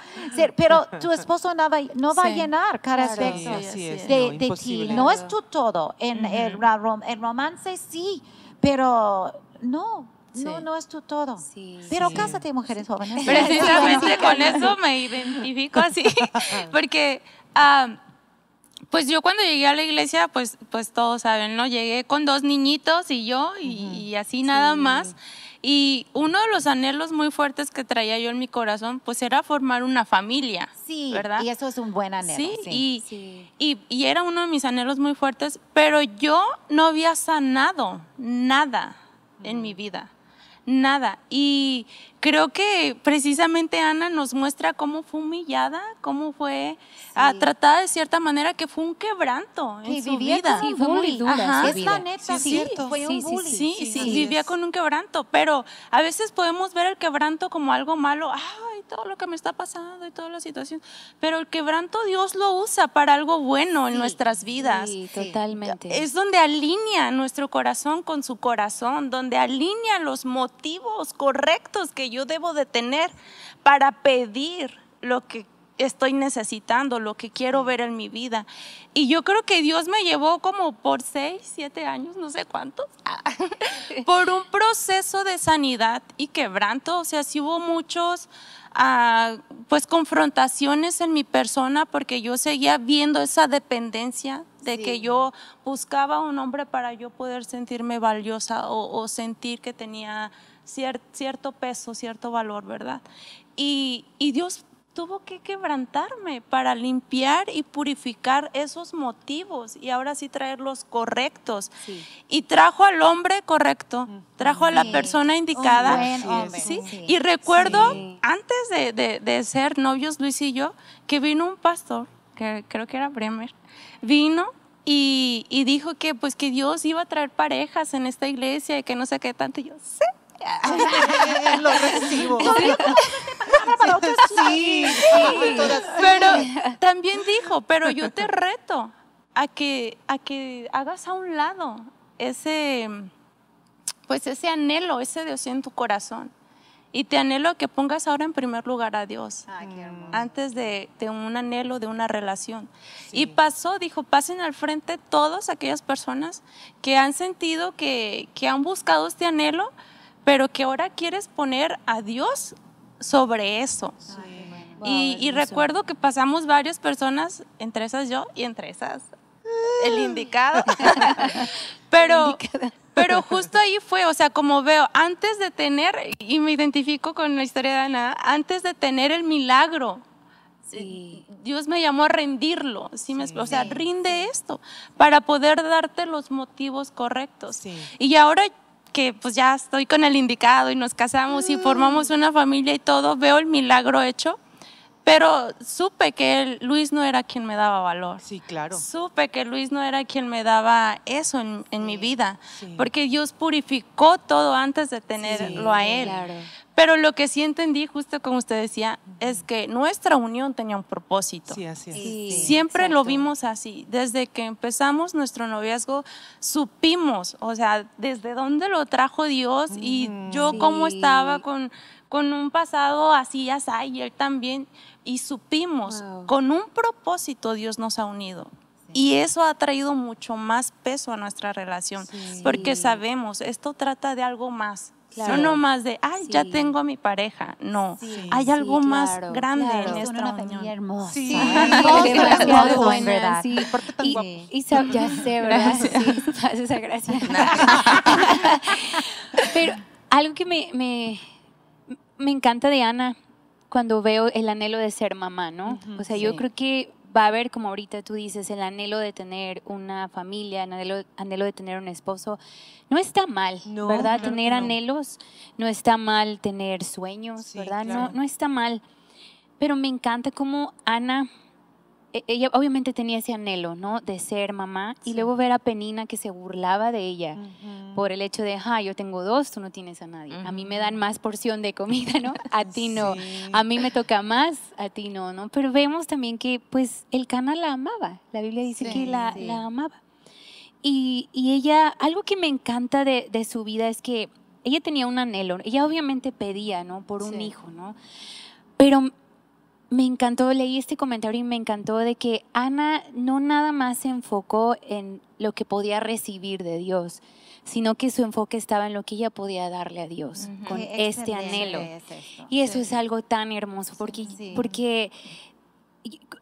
pero tu esposo no va, no va a llenar cada aspecto de, ti. No es tu todo. En el, romance sí, pero no. No, no es tu todo. Pero cásate, mujeres jóvenes. Precisamente con eso me identifico así, porque pues yo cuando llegué a la iglesia, pues, pues todos saben, ¿no? Llegué con dos niñitos y yo y, así nada más. Y uno de los anhelos muy fuertes que traía yo en mi corazón, pues era formar una familia. Sí, ¿verdad? Y eso es un buen anhelo. Sí, Y, era uno de mis anhelos muy fuertes, pero yo no había sanado nada en mi vida, nada. Y creo que precisamente Ana nos muestra cómo fue humillada, cómo fue ah, tratada de cierta manera, que fue un quebranto en su vida. Sí, fue muy dura. sí, un bullying. Sí, sí, vivía con un quebranto, pero a veces podemos ver el quebranto como algo malo. Ay, todo lo que me está pasando y toda la situación. Pero el quebranto Dios lo usa para algo bueno en nuestras vidas. Sí, totalmente. Es donde alinea nuestro corazón con su corazón, donde alinea los motivos correctos que yo debo de tener para pedir lo que estoy necesitando, lo que quiero ver en mi vida. Y yo creo que Dios me llevó como por seis, siete años, no sé cuántos, por un proceso de sanidad y quebranto. O sea, sí hubo muchos, ah, pues, confrontaciones en mi persona porque yo seguía viendo esa dependencia de que yo buscaba un hombre para yo poder sentirme valiosa o, o sentir que tenía cierto peso, cierto valor, ¿verdad? Y, Dios tuvo que quebrantarme para limpiar y purificar esos motivos y ahora sí traer los correctos. Y trajo al hombre correcto, trajo a la persona indicada. Y recuerdo, antes de, ser novios Luis y yo, que vino un pastor, que creo que era Bremer, vino. Y, dijo que pues que Dios iba a traer parejas en esta iglesia y que no sé qué tanto. yo, ¡sí! lo recibo. sí, Pero también dijo, pero yo te reto a que, a que hagas a un lado ese, pues ese anhelo, ese Dios en tu corazón. Y te anhelo que pongas ahora en primer lugar a Dios, antes de, un anhelo, de una relación. Y pasó, dijo, pasen al frente todas aquellas personas que han sentido que, que han buscado este anhelo, pero que ahora quieres poner a Dios sobre eso. y, recuerdo que pasamos varias personas, entre esas yo y entre esas el indicado. pero, pero justo ahí fue, o sea, como veo, antes de tener, y me identifico con la historia de Ana, antes de tener el milagro, eh, Dios me llamó a rendirlo, o sea, rinde esto para poder darte los motivos correctos. Y ahora que pues ya estoy con el indicado y nos casamos y formamos una familia y todo, veo el milagro hecho, pero supe que Luis no era quien me daba valor. Sí, claro. Supe que Luis no era quien me daba eso en, mi vida, porque Dios purificó todo antes de tenerlo a él. Pero lo que sí entendí, justo como usted decía, es que nuestra unión tenía un propósito. Sí, así es. Siempre lo vimos así. Desde que empezamos nuestro noviazgo, supimos, o sea, desde dónde lo trajo Dios y yo como cómo estaba con, con un pasado así, así, y él también. Y supimos, con un propósito Dios nos ha unido. Y eso ha traído mucho más peso a nuestra relación, porque sabemos, esto trata de algo más. Yo No más de, ay, ya tengo a mi pareja. No, hay algo más grande en esta una unión. hermosa. Sí, Sí, ¿por qué tan y, ya sé, ¿verdad? Gracias. Sí, gracias. Pero algo que me, me, me, encanta de Ana cuando veo el anhelo de ser mamá, ¿no? o sea, yo creo que va a haber, como ahorita tú dices, el anhelo de tener una familia, el anhelo, de tener un esposo. No está mal, ¿verdad? tener anhelos, no está mal tener sueños, ¿verdad? No, no está mal. Pero me encanta cómo Ana e, ella obviamente tenía ese anhelo, ¿no? De ser mamá y luego ver a Penina que se burlaba de ella por el hecho de, ah, yo tengo dos, tú no tienes a nadie. A mí me dan más porción de comida, ¿no? A ti no. A mí me toca más, a ti no, ¿no? Pero vemos también que, pues, el Cana la amaba. La Biblia dice que la, amaba. Y, ella, algo que me encanta de, de su vida es que ella tenía un anhelo. Ella obviamente pedía, ¿no? Por un hijo, ¿no? Pero me encantó, leí este comentario y me encantó de que Ana no nada más se enfocó en lo que podía recibir de Dios, sino que su enfoque estaba en lo que ella podía darle a Dios con este anhelo. y eso es algo tan hermoso, porque, porque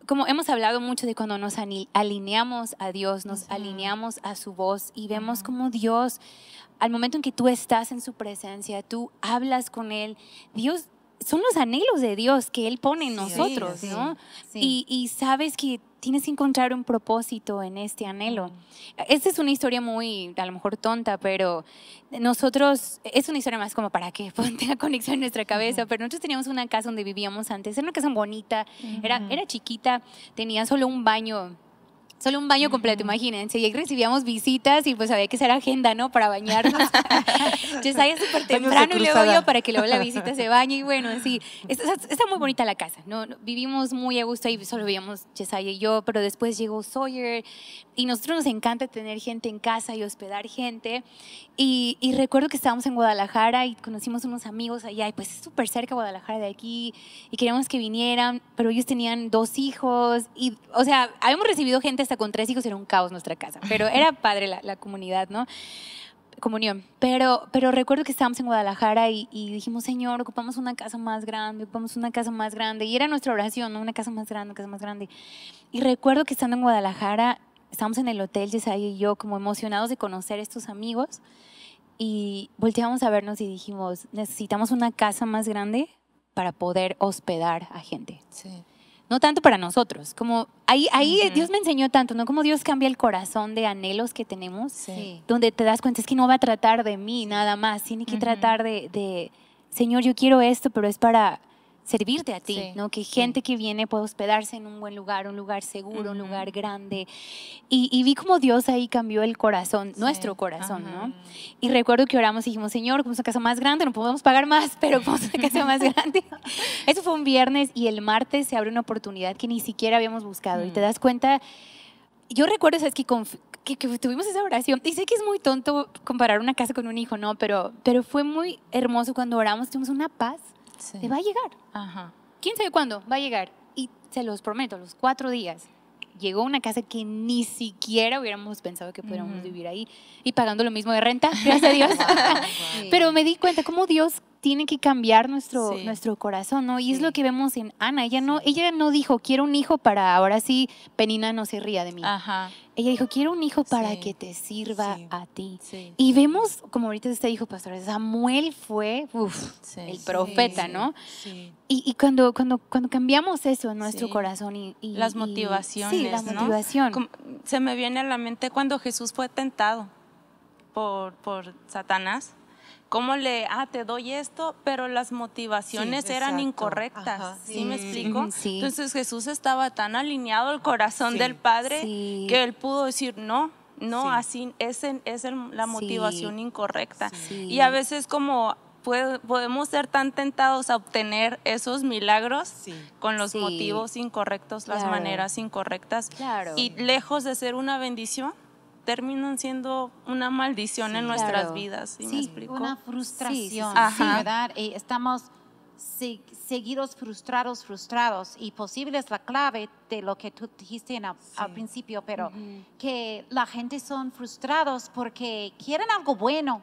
como hemos hablado mucho de cuando nos alineamos a Dios, nos alineamos a su voz y vemos como Dios, al momento en que tú estás en su presencia, tú hablas con Él, Dios son los anhelos de Dios que Él pone en nosotros, ¿no? Y, sabes que tienes que encontrar un propósito en este anhelo. Mm. Esta es una historia muy, a lo mejor tonta, pero nosotros, es una historia más como para que tenga conexión en nuestra cabeza, pero nosotros teníamos una casa donde vivíamos antes, era una casa bonita, era, era chiquita, tenía solo un baño solo un baño completo, imagínense. Y ahí recibíamos visitas y pues había que ser agenda, ¿no? Para bañarnos. yo súper temprano y luego yo para que luego la visita se bañe. Y bueno, sí, está, muy bonita la casa, ¿no? Vivimos muy a gusto ahí, solo vivíamos Yesaya y yo, pero después llegó Sawyer y nosotros nos encanta tener gente en casa y hospedar gente. Y, y recuerdo que estábamos en Guadalajara y conocimos unos amigos allá y pues es súper cerca Guadalajara de aquí y queríamos que vinieran, pero ellos tenían dos hijos y, o sea, habíamos recibido gente con tres hijos era un caos nuestra casa, pero era padre la, comunidad, ¿no? comunión. Pero, pero recuerdo que estábamos en Guadalajara y, dijimos, Señor, ocupamos una casa más grande, ocupamos una casa más grande. Y era nuestra oración, ¿no? una casa más grande, una casa más grande. Y recuerdo que estando en Guadalajara, estábamos en el hotel, Yesaya y yo, como emocionados de conocer estos amigos. Y volteamos a vernos y dijimos, necesitamos una casa más grande para poder hospedar a gente. Sí no tanto para nosotros, como ahí, ahí Dios me enseñó tanto, ¿no? Como Dios cambia el corazón de anhelos que tenemos, donde te das cuenta es que no va a tratar de mí nada más, tiene que tratar de, de, Señor, yo quiero esto, pero es para servirte a ti, ¿no? Que gente que viene puede hospedarse en un buen lugar, un lugar seguro, un lugar grande. Y, vi como Dios ahí cambió el corazón, nuestro corazón, ¿no? Y recuerdo que oramos y dijimos, Señor, como es una casa más grande, no podemos pagar más, pero como es una casa más grande. Eso fue un viernes y el martes se abre una oportunidad que ni siquiera habíamos buscado. Y te mm. das cuenta, yo recuerdo, ¿sabes? Que que, que, tuvimos esa oración. Y sé que es muy tonto comparar una casa con un hijo, ¿no? Pero, pero fue muy hermoso cuando oramos, tuvimos una paz te va a llegar. Ajá. ¿Quién sabe cuándo? Va a llegar. Y se los prometo, los cuatro días. Llegó una casa que ni siquiera hubiéramos pensado que pudiéramos vivir ahí y pagando lo mismo de renta, gracias a Dios. Pero me di cuenta cómo Dios tiene que cambiar nuestro, nuestro corazón, ¿no? Y es lo que vemos en Ana. Ella no, ella no dijo, quiero un hijo para, ahora sí, Penina no se ría de mí. Ajá. Ella dijo, quiero un hijo para que te sirva a ti. Y vemos, como ahorita usted dijo, pastor, Samuel fue el profeta, ¿no? Y, y, cuando, cuando, cuando cambiamos eso en nuestro corazón y, Las motivaciones, Sí, la motivación. Se me viene a la mente cuando Jesús fue tentado por, por Satanás ¿Cómo le, ah, te doy esto? Pero las motivaciones eran incorrectas, sí. me explico? Entonces Jesús estaba tan alineado al corazón del Padre que él pudo decir, no, no, así es, es la motivación incorrecta. Y a veces como podemos ser tan tentados a obtener esos milagros con los motivos incorrectos, las maneras incorrectas. Y lejos de ser una bendición, terminan siendo una maldición en nuestras vidas. ¿sí, me explico? una frustración, sí, ¿verdad? Y estamos seguidos frustrados, frustrados. Y posible es la clave de lo que tú dijiste al principio, pero que la gente son frustrados porque quieren algo bueno,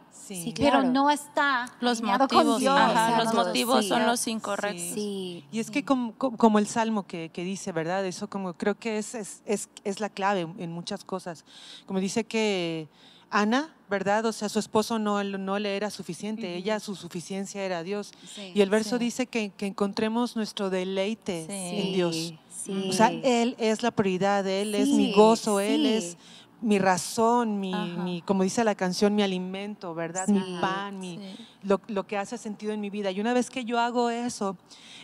pero no está los motivos, los, motivos son los incorrectos. Y es que como, el Salmo que, dice, ¿verdad? Eso como creo que es, es la clave en muchas cosas. Como dice que Ana, ¿verdad? O sea, su esposo no, no le era suficiente, ella su suficiencia era Dios. y el verso dice que, encontremos nuestro deleite en Dios. O sea, Él es la prioridad, Él es mi gozo, Él es mi razón, mi, mi, como dice la canción, mi alimento, ¿verdad? mi pan, mi, lo, lo, que hace sentido en mi vida. Y una vez que yo hago eso,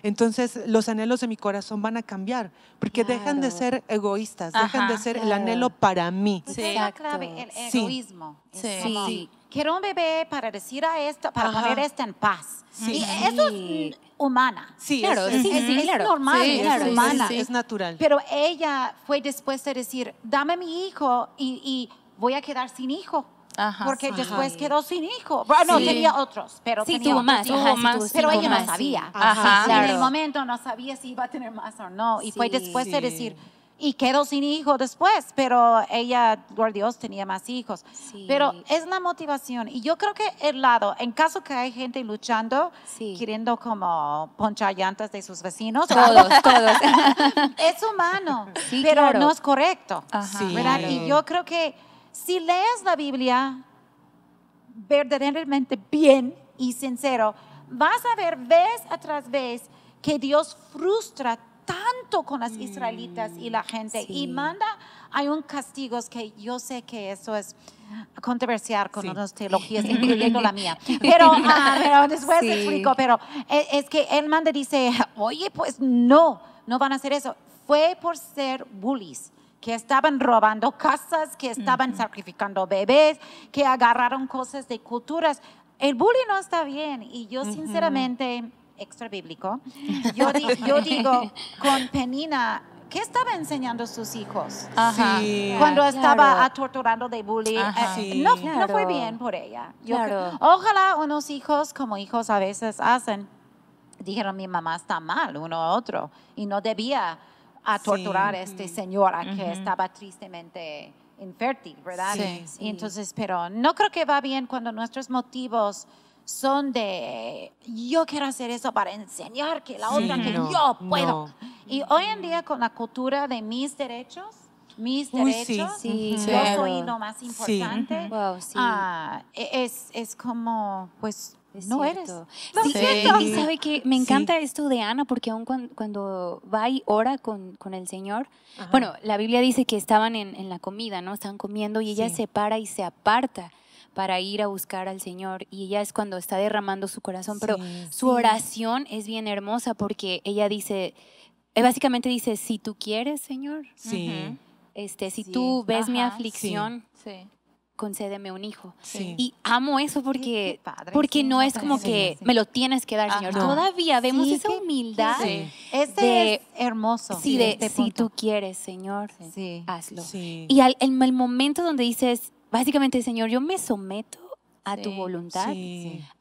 entonces los anhelos de mi corazón van a cambiar, porque dejan de ser egoístas, dejan de ser el anhelo para mí. Pues sí. Es la clave, el egoísmo. sí quiero un bebé para decir a esto, para poner esto en paz. Sí. Y eso es, humana. Sí, claro, es, es, es, normal, humana. es natural. Pero ella fue después de decir, dame mi hijo y, voy a quedar sin hijo. porque después quedó sin hijo. Bueno, tenía otros, pero sí, tuvo más, pero ella no sabía. Claro. En el momento no sabía si iba a tener más o no. Y fue después de decir, y quedó sin hijo después, pero ella, por Dios, tenía más hijos. Pero es la motivación. Y yo creo que el lado, en caso que hay gente luchando, queriendo como ponchar llantas de sus vecinos, todos, todos. es humano, pero no es correcto. Y yo creo que si lees la Biblia verdaderamente bien y sincero, vas a ver vez tras vez que Dios frustra tanto con las israelitas y la gente y manda, hay un castigo que yo sé que eso es controversial con sí. unas teologías, incluyendo la mía, pero, ah, pero después explico, pero e, es, que él manda dice, oye, pues no, no van a hacer eso. Fue por ser bullies que estaban robando casas, que estaban sacrificando bebés, que agarraron cosas de culturas. El bullying no está bien y yo sinceramente extra bíblico, yo, digo, con Penina ¿qué estaba enseñando sus hijos? Cuando estaba atorturando torturando de bullying. Eh, no, fue bien por ella. Ojalá unos hijos, como hijos a veces hacen, dijeron mi mamá está mal, uno a otro, y no debía a torturar a este señor que estaba tristemente infértil, ¿verdad? y entonces, pero no creo que va bien cuando nuestros motivos son de yo quiero hacer eso para enseñar que la otra que yo puedo. Y hoy en día con la cultura de mis derechos, mis derechos, yo soy lo más importante. Ah, e-, es, es como, pues, no cierto. eres. Y sabe que me encanta esto de Ana, porque aún cuando, va y ora con, con el Señor, bueno, la Biblia dice que estaban en, en, la comida, ¿no? Estaban comiendo y ella se para y se aparta para ir a buscar al Señor y ella es cuando está derramando su corazón, pero su oración es bien hermosa porque ella dice, eh, básicamente dice, si tú quieres, Señor, sí. este, si tú ves mi aflicción. concédeme un hijo. Y amo eso porque, porque no es como que me lo tienes que dar, Señor. Todavía vemos esa humildad. este es hermoso. Sí, de, este si tú quieres, Señor, hazlo. Y al, en el momento donde dices, básicamente, Señor, yo me someto a tu voluntad,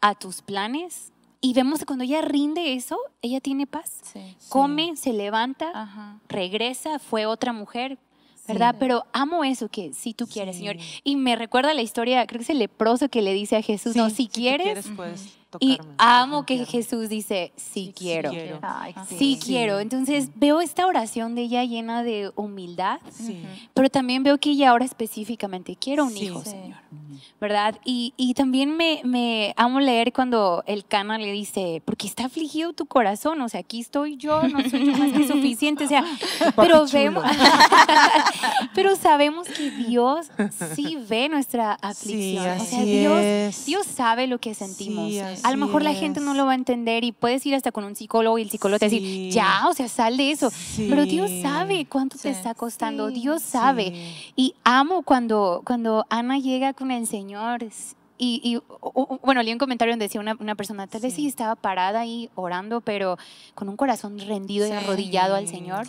a tus planes. Y vemos que cuando ella rinde eso, ella tiene paz. Come, se levanta, regresa, fue otra mujer, ¿verdad? Pero amo eso que si tú quieres, Señor. Y me recuerda la historia, creo que es el leproso que le dice a Jesús, no, si, quieres, quieres pues" y amo que Jesús dice, sí, quiero, sí, quiero. Ah, Entonces veo esta oración de ella llena de humildad, pero también veo que ella ahora específicamente quiero un hijo, Señor, ¿verdad? Y, y también me, amo leer cuando el cana le dice, porque está afligido tu corazón, o sea, aquí estoy yo, no soy yo más que suficiente, o sea, pero vemos, pero sabemos que Dios sí ve nuestra aflicción, o sea, Dios, Dios sabe lo que sentimos a lo mejor la gente no lo va a entender y puedes ir hasta con un psicólogo y el psicólogo te va a decir, ya, o sea, sal de eso. Pero Dios sabe cuánto te está costando, Dios sabe. Y amo cuando, cuando Ana llega con el Señor. Y, bueno, leí un comentario donde decía una, persona, tal vez sí. estaba parada ahí orando, pero con un corazón rendido y arrodillado al Señor,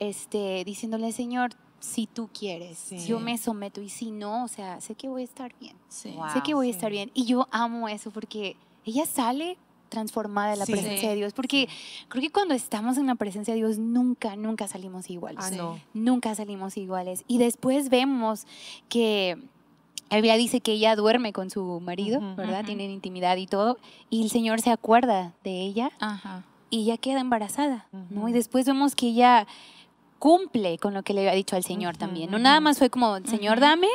este, diciéndole, Señor, si tú quieres. Yo me someto y si no, o sea, sé que voy a estar bien. sé que voy a estar bien. Y yo amo eso porque ella sale transformada en la presencia de Dios, porque creo que cuando estamos en la presencia de Dios nunca, nunca salimos iguales. Ah, nunca salimos iguales. Y después vemos que ella dice que ella duerme con su marido, ¿verdad? Tienen intimidad y todo, y el Señor se acuerda de ella Ajá. y ya queda embarazada, ¿no? Y después vemos que ella cumple con lo que le había dicho al Señor también. No nada más fue como, Señor, dame,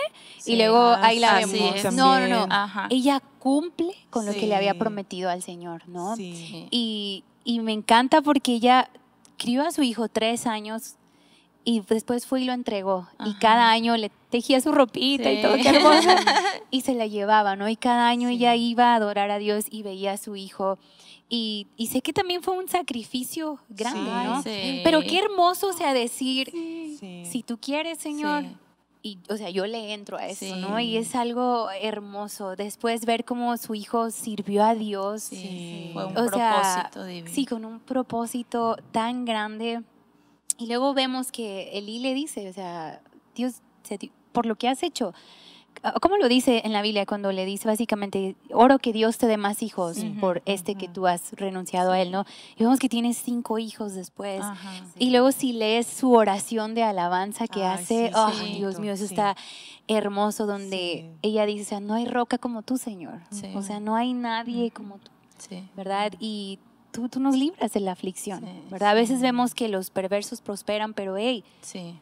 y luego ah, ahí la vemos. No, no, no. Ella cumple con lo que le había prometido al Señor, ¿no? Y, me encanta porque ella crió a su hijo tres años y después fue y lo entregó. Y cada año le tejía su ropita y todo, qué hermoso. y se la llevaba, ¿no? Y cada año ella iba a adorar a Dios y veía a su hijo y, y, sé que también fue un sacrificio grande, ¿no? Sí. Pero qué hermoso, o sea, decir, si tú quieres, Señor, y, o sea, yo le entro a eso, ¿no? Y es algo hermoso. Después ver cómo su hijo sirvió a Dios. un propósito Sí, con un propósito tan grande. Y luego vemos que Eli le dice, o sea, Dios, por lo que has hecho, ¿Cómo lo dice en la Biblia cuando le dice básicamente, oro que Dios te dé más hijos por este que tú has renunciado a él, ¿no? Y vemos que tiene cinco hijos después. Y luego si lees su oración de alabanza que hace, oh, Dios mío, eso está hermoso, donde ella dice, no hay roca como tú, Señor. O sea, no hay nadie como tú, ¿verdad? Y tú, nos libras de la aflicción, ¿verdad? A veces vemos que los perversos prosperan, pero hey, sí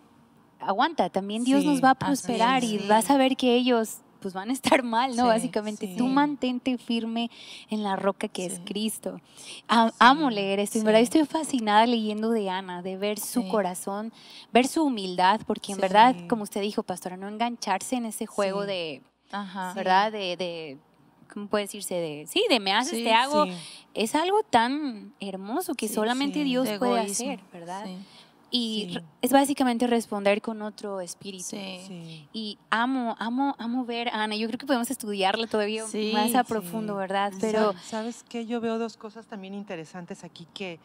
aguanta, también Dios nos va a prosperar y vas a ver que ellos pues van a estar mal, ¿no? Básicamente, tú mantente firme en la roca que es Cristo. amo leer esto, en verdad estoy fascinada leyendo de Ana, de ver su corazón, ver su humildad, porque en verdad, como usted dijo, pastora, no engancharse en ese juego de, ¿verdad? de, ¿cómo puede decirse? De, sí, de me haces, te hago. Es algo tan hermoso que solamente Dios puede hacer, ¿verdad? y es básicamente responder con otro espíritu. Sí. Y amo, amo, amo ver a Ana. Yo creo que podemos estudiarla todavía más a profundo, ¿verdad? Pero sabes qué? yo veo dos cosas también interesantes aquí que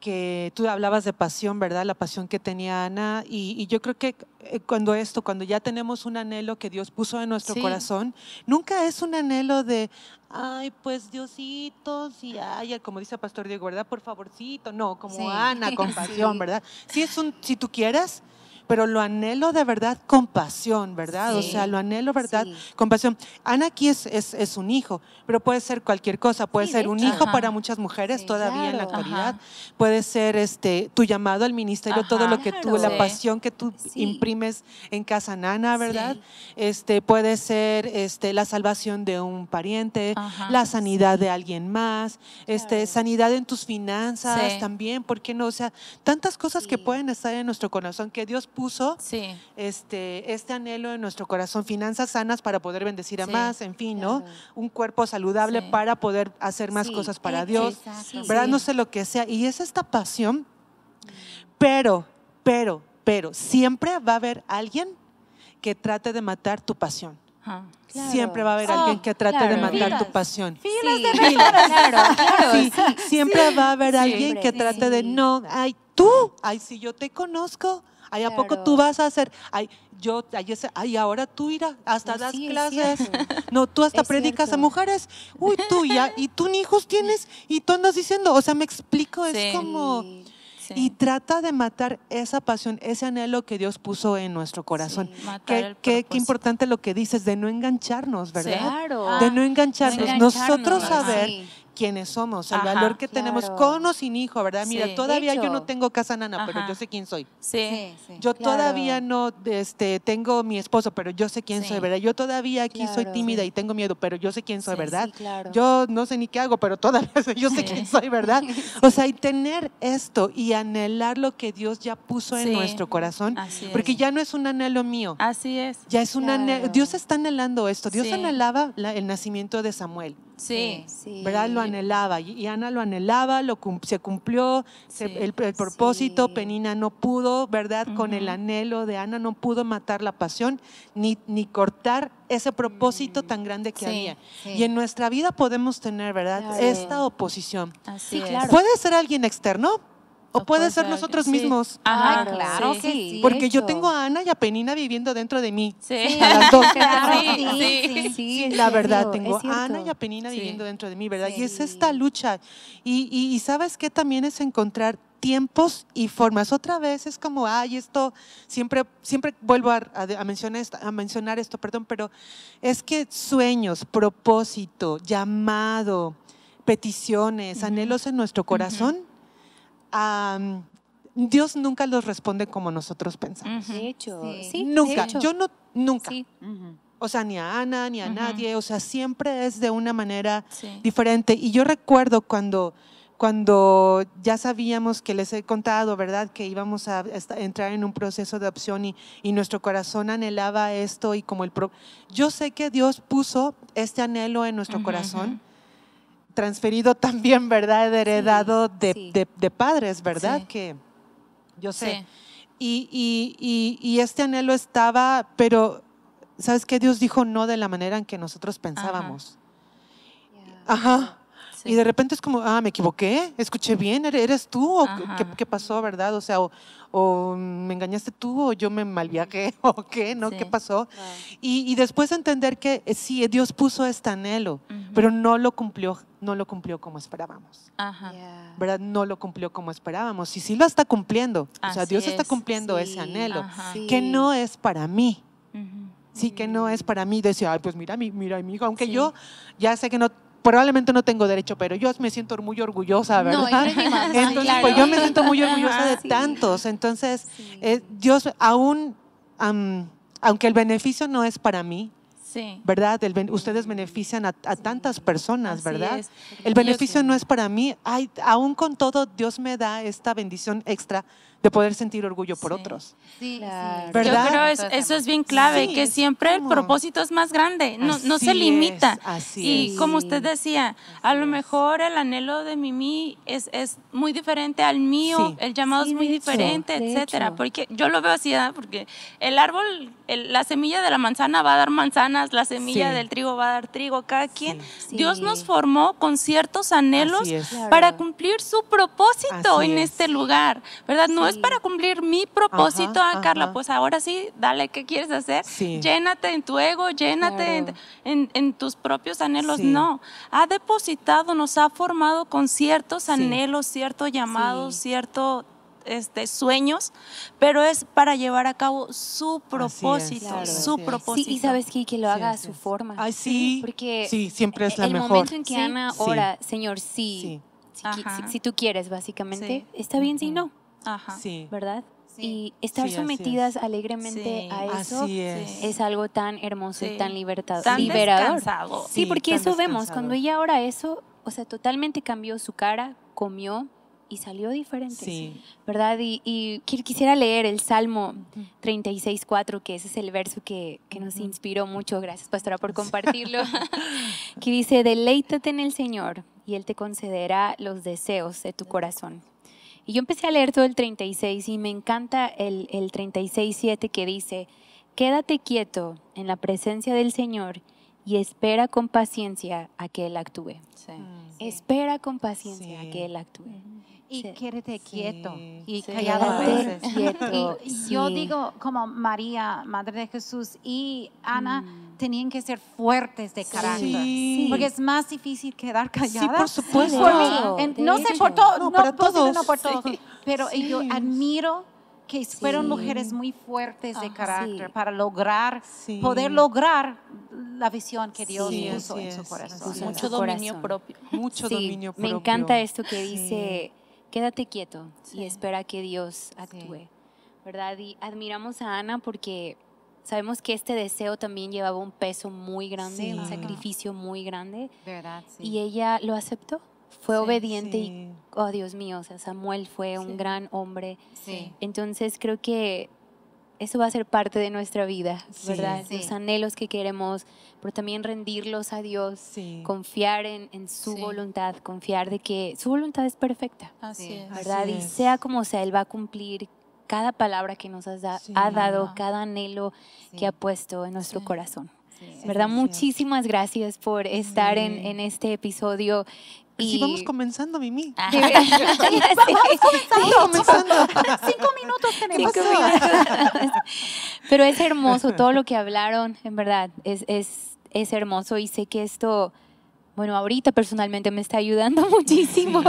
que tú hablabas de pasión, ¿verdad? La pasión que tenía Ana. Y, yo creo que eh, cuando esto, cuando ya tenemos un anhelo que Dios puso en nuestro corazón, nunca es un anhelo de, ay, pues Diosito, y ay, como dice Pastor Diego, ¿verdad? Por favorcito, no, como Ana, con pasión, ¿verdad? Si es un, si tú quieras, pero lo anhelo de verdad con pasión, ¿verdad? o sea, lo anhelo, ¿verdad? Con pasión. Ana aquí es, es, un hijo, pero puede ser cualquier cosa. Puede ser un hijo para muchas mujeres todavía en la actualidad. Puede ser este tu llamado al ministerio, todo lo que tú, la pasión que tú imprimes en casa nana, ¿verdad? Este, puede ser este, la salvación de un pariente, la sanidad de alguien más, este, sanidad en tus finanzas también, ¿por qué no? O sea, tantas cosas que pueden estar en nuestro corazón que Dios puso este, este anhelo en nuestro corazón, finanzas sanas para poder bendecir a más, en fin, ¿no? Un cuerpo saludable para poder hacer más cosas para e- Dios, ¿verdad? No sé lo que sea. Y es esta pasión, pero, pero, pero, siempre va a haber alguien que trate de matar tu pasión. Ah, siempre va a haber alguien que trate de matar tu pasión. Siempre va a haber alguien que trate de no, ay, tú, ay, si yo te conozco. Ay, ¿a poco tú vas a hacer? Ay, yo, ay, ay ahora tú irás, hasta las das clases. No, tú hasta predicas a mujeres. Uy, tú ya, y tú ni hijos tienes, y tú andas diciendo, o sea, me explico, es como... Y trata de matar esa pasión, ese anhelo que Dios puso en nuestro corazón. qué, qué, importante lo que dices, de no engancharnos, ¿verdad? de no engancharnos. Nosotros a ver quiénes somos, el valor que tenemos con o sin hijo, ¿verdad? Mira, todavía yo no tengo casa nana, pero yo sé quién soy. Sí. yo todavía no este, tengo mi esposo, pero yo sé quién soy, ¿verdad? Yo todavía aquí soy tímida y tengo miedo, pero yo sé quién soy, ¿verdad? Yo no sé ni qué hago, pero todavía yo sé quién soy, ¿verdad? O sea, y tener esto y anhelar lo que Dios ya puso en nuestro corazón, porque ya no es un anhelo mío. Así es. Ya es un anhelo. Dios está anhelando esto. Dios anhelaba el nacimiento de Samuel. Sí, eh, sí. ¿Verdad? Lo anhelaba. Y Ana lo anhelaba, lo se cumplió el, propósito. Penina no pudo, ¿verdad? Con el anhelo de Ana no pudo matar la pasión ni, ni cortar ese propósito mm. tan grande que había. Y en nuestra vida podemos tener, ¿verdad? Esta oposición. Puede ser alguien externo, o puede ser nosotros mismos. Ah, claro sí. Porque yo tengo a Ana y a Penina viviendo dentro de mí. Sí. sí, sí, La verdad, tengo a Ana y a Penina viviendo dentro de mí, ¿verdad? Y es esta lucha. Y, sabes que también es encontrar tiempos y formas. Otra vez es como, ay, esto, siempre, siempre vuelvo a, mencionar, a mencionar esto, perdón, pero es que sueños, propósito, llamado, peticiones, anhelos en nuestro corazón. Dios nunca los responde como nosotros pensamos. De hecho, sí. nunca. Yo no, nunca. O sea, ni a Ana, ni a nadie. O sea, siempre es de una manera diferente. Y yo recuerdo cuando, cuando ya sabíamos que les he contado, ¿verdad? Que íbamos a entrar en un proceso de opción y, nuestro corazón anhelaba esto y como el... Pro... Yo sé que Dios puso este anhelo en nuestro corazón transferido también, ¿verdad? Heredado de, De, padres, ¿verdad? Que yo sé. Y, este anhelo estaba, pero ¿sabes qué? Dios dijo no de la manera en que nosotros pensábamos. Ajá. Y de repente es como, ah, me equivoqué, escuché bien, eres tú, o ¿qué, pasó, verdad? O sea, o, o me engañaste tú, o yo me malviaje o qué, ¿no? ¿Qué pasó? Y, después entender que eh, sí, Dios puso este anhelo, pero no lo cumplió no lo cumplió como esperábamos. Ajá. ¿Verdad? No lo cumplió como esperábamos. Y sí lo está cumpliendo. o sea, Dios está cumpliendo ese anhelo, que no es para mí. Sí, que no es para mí decía, pues mira, mi, mira, mi hijo, aunque yo ya sé que no probablemente no tengo derecho, pero yo me siento muy orgullosa, ¿verdad? entonces, pues yo me siento muy orgullosa de tantos. Entonces, eh, Dios, aún, aunque el beneficio no es para mí, ¿Verdad? ustedes benefician a, tantas personas, ¿verdad? El beneficio no es para mí. Ay, aún con todo, Dios me da esta bendición extra poder sentir orgullo por otros. Yo creo eso es bien clave, que siempre el propósito es más grande, no, se limita. y como usted decía, a lo mejor el anhelo de Mimi es, es muy diferente al mío, el llamado es muy diferente, etcétera. Porque yo lo veo así, porque el árbol, la semilla de la manzana va a dar manzanas, la semilla del trigo va a dar trigo, cada quien. Dios nos formó con ciertos anhelos para cumplir su propósito en este lugar, ¿verdad? No es para cumplir mi propósito, a Carla, pues ahora sí, dale, ¿qué quieres hacer? Llénate en tu ego, llénate en, tus propios anhelos. No, ha depositado, nos ha formado con ciertos anhelos, ciertos llamados, cierto este, sueños, pero es para llevar a cabo su propósito, su propósito. y sabes que, que lo haga a su forma. sí, porque sí, siempre es e, la el mejor. momento en que Ana ora, Señor, sí, si, si, tú quieres, básicamente, está bien si no. Ajá. Sí. ¿Verdad? Y estar sometidas alegremente a eso es. algo tan hermoso y tan, libertado, tan liberador. Sí, porque eso vemos, cuando ella ahora eso, o sea, totalmente cambió su cara, comió y salió diferente, ¿verdad? Y, quisiera leer el Salmo 36.4, que ese es el verso que, que nos inspiró mucho, gracias pastora por compartirlo, que dice, deleítate en el Señor y Él te concederá los deseos de tu corazón. Y yo empecé a leer todo el 36 y me encanta el, 36.7 que dice, quédate quieto en la presencia del Señor y espera con paciencia a que Él actúe. Mm, espera con paciencia a que Él actúe. Y quédate quieto y callado Y yo digo como María, Madre de Jesús, y Ana... Mm tenían que ser fuertes de carácter. Porque es más difícil quedar callada. Sí, por supuesto. Por mí. no sé por, no, todos. Pero yo admiro que fueron mujeres muy fuertes de carácter para lograr, poder lograr la visión que Dios puso en su corazón. Mucho dominio propio. Mucho dominio propio. Me encanta esto que dice, quédate quieto y espera que Dios actúe. ¿Verdad? Y admiramos a Ana porque Sabemos que este deseo también llevaba un peso muy grande, un ah. sacrificio muy grande. Verdad, Y ella lo aceptó, fue obediente y, oh Dios mío, o sea, Samuel fue un gran hombre. Entonces creo que eso va a ser parte de nuestra vida, ¿verdad? Los anhelos que queremos, pero también rendirlos a Dios, confiar en, su voluntad, confiar de que su voluntad es perfecta, Así ¿verdad? Y sea como sea, Él va a cumplir cada palabra que nos has ha dado, cada anhelo que ha puesto en nuestro corazón. ¿Verdad? Muchísimas gracias por estar en, en este episodio. Pues y... vamos comenzando, Mimi. vamos comenzando. Cinco minutos tenemos. Pero es hermoso todo lo que hablaron, en verdad. Es, es, es hermoso y sé que esto bueno, ahorita personalmente me está ayudando muchísimo.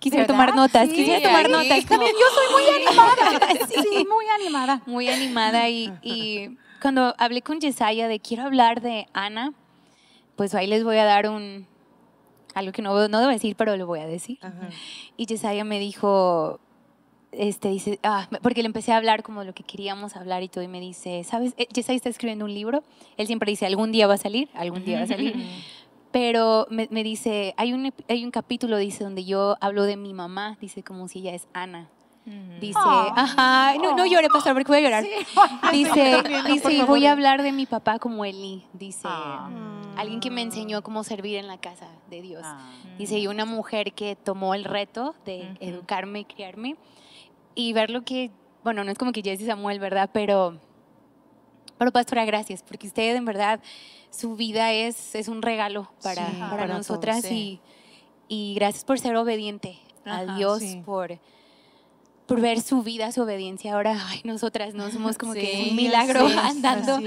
Quisiera tomar notas, quisiera tomar notas. Yo soy muy animada. Sí, muy animada. Muy animada. Y, cuando hablé con Yesaya de quiero hablar de Ana, pues ahí les voy a dar un, algo que no, no debo decir, pero lo voy a decir. Y Yesaya me dijo, este, dice, ah, porque le empecé a hablar como lo que queríamos hablar y todo, y me dice, ¿sabes? Eh, Yesaya está escribiendo un libro, él siempre dice, algún día va a salir, algún día va a salir pero me, dice, hay un, hay un capítulo, dice, donde yo hablo de mi mamá, dice, como si ella es Ana. Dice, ajá, no, no llore, pastor, porque voy a llorar. Dice, voy a hablar de mi papá como Eli. Dice, ah. alguien que me enseñó cómo servir en la casa de Dios. Ah. Dice, y una mujer que tomó el reto de educarme y criarme y ver lo que, bueno, no es como que Jesse Samuel, ¿verdad? Pero pastora, gracias, porque usted en verdad, su vida es, es un regalo para, para, nosotras y, y, gracias por ser obediente a Dios, por, por ver su vida, su obediencia. Ahora, nosotras no somos como que un milagro andando.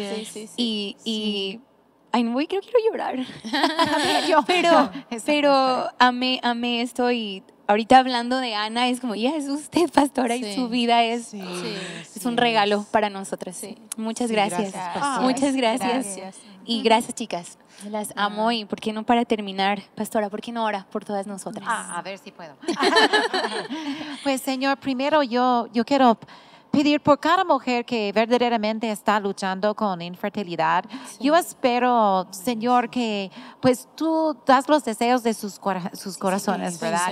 y, y ay, no voy, creo que quiero llorar. pero, pero ame amé esto y ahorita hablando de Ana, es como, ya es usted pastora y su vida es, es un regalo para nosotras. Muchas gracias. muchas gracias. Y gracias, chicas. Las ah. amo y ¿por qué no para terminar, pastora? ¿Por qué no ora por todas nosotras? Ah, a ver si puedo. pues Señor, primero yo, yo quiero pedir por cada mujer que verdaderamente está luchando con infertilidad. Yo espero, Señor, que pues tú das los deseos de sus, corazones, ¿verdad?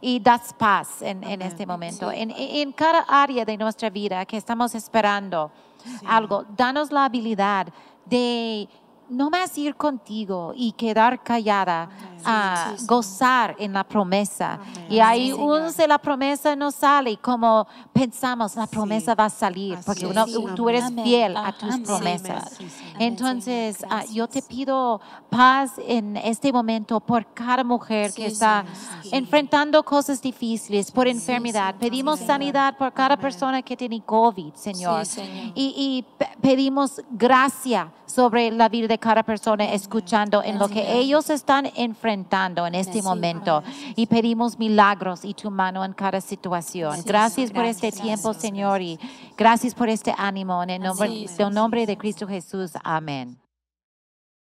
y, das paz en, este momento, en, en, cada área de nuestra vida que estamos esperando algo. Danos la habilidad de no más ir contigo y quedar callada a gozar en la promesa. Y ahí uno de la promesa no sale como pensamos, la promesa va a salir, porque tú eres fiel a tus promesas. Entonces, ah, yo te pido paz en este momento por cada mujer que está enfrentando cosas difíciles, por enfermedad. Pedimos sanidad por cada persona que tiene COVID, Señor. Y, y pedimos gracia sobre la vida de cada persona escuchando en lo que ellos están enfrentando enfrentando en este momento y pedimos milagros y tu mano en cada situación. Gracias por este tiempo, Señor, y gracias por este ánimo en el nombre, en el nombre de Cristo Jesús. Amén.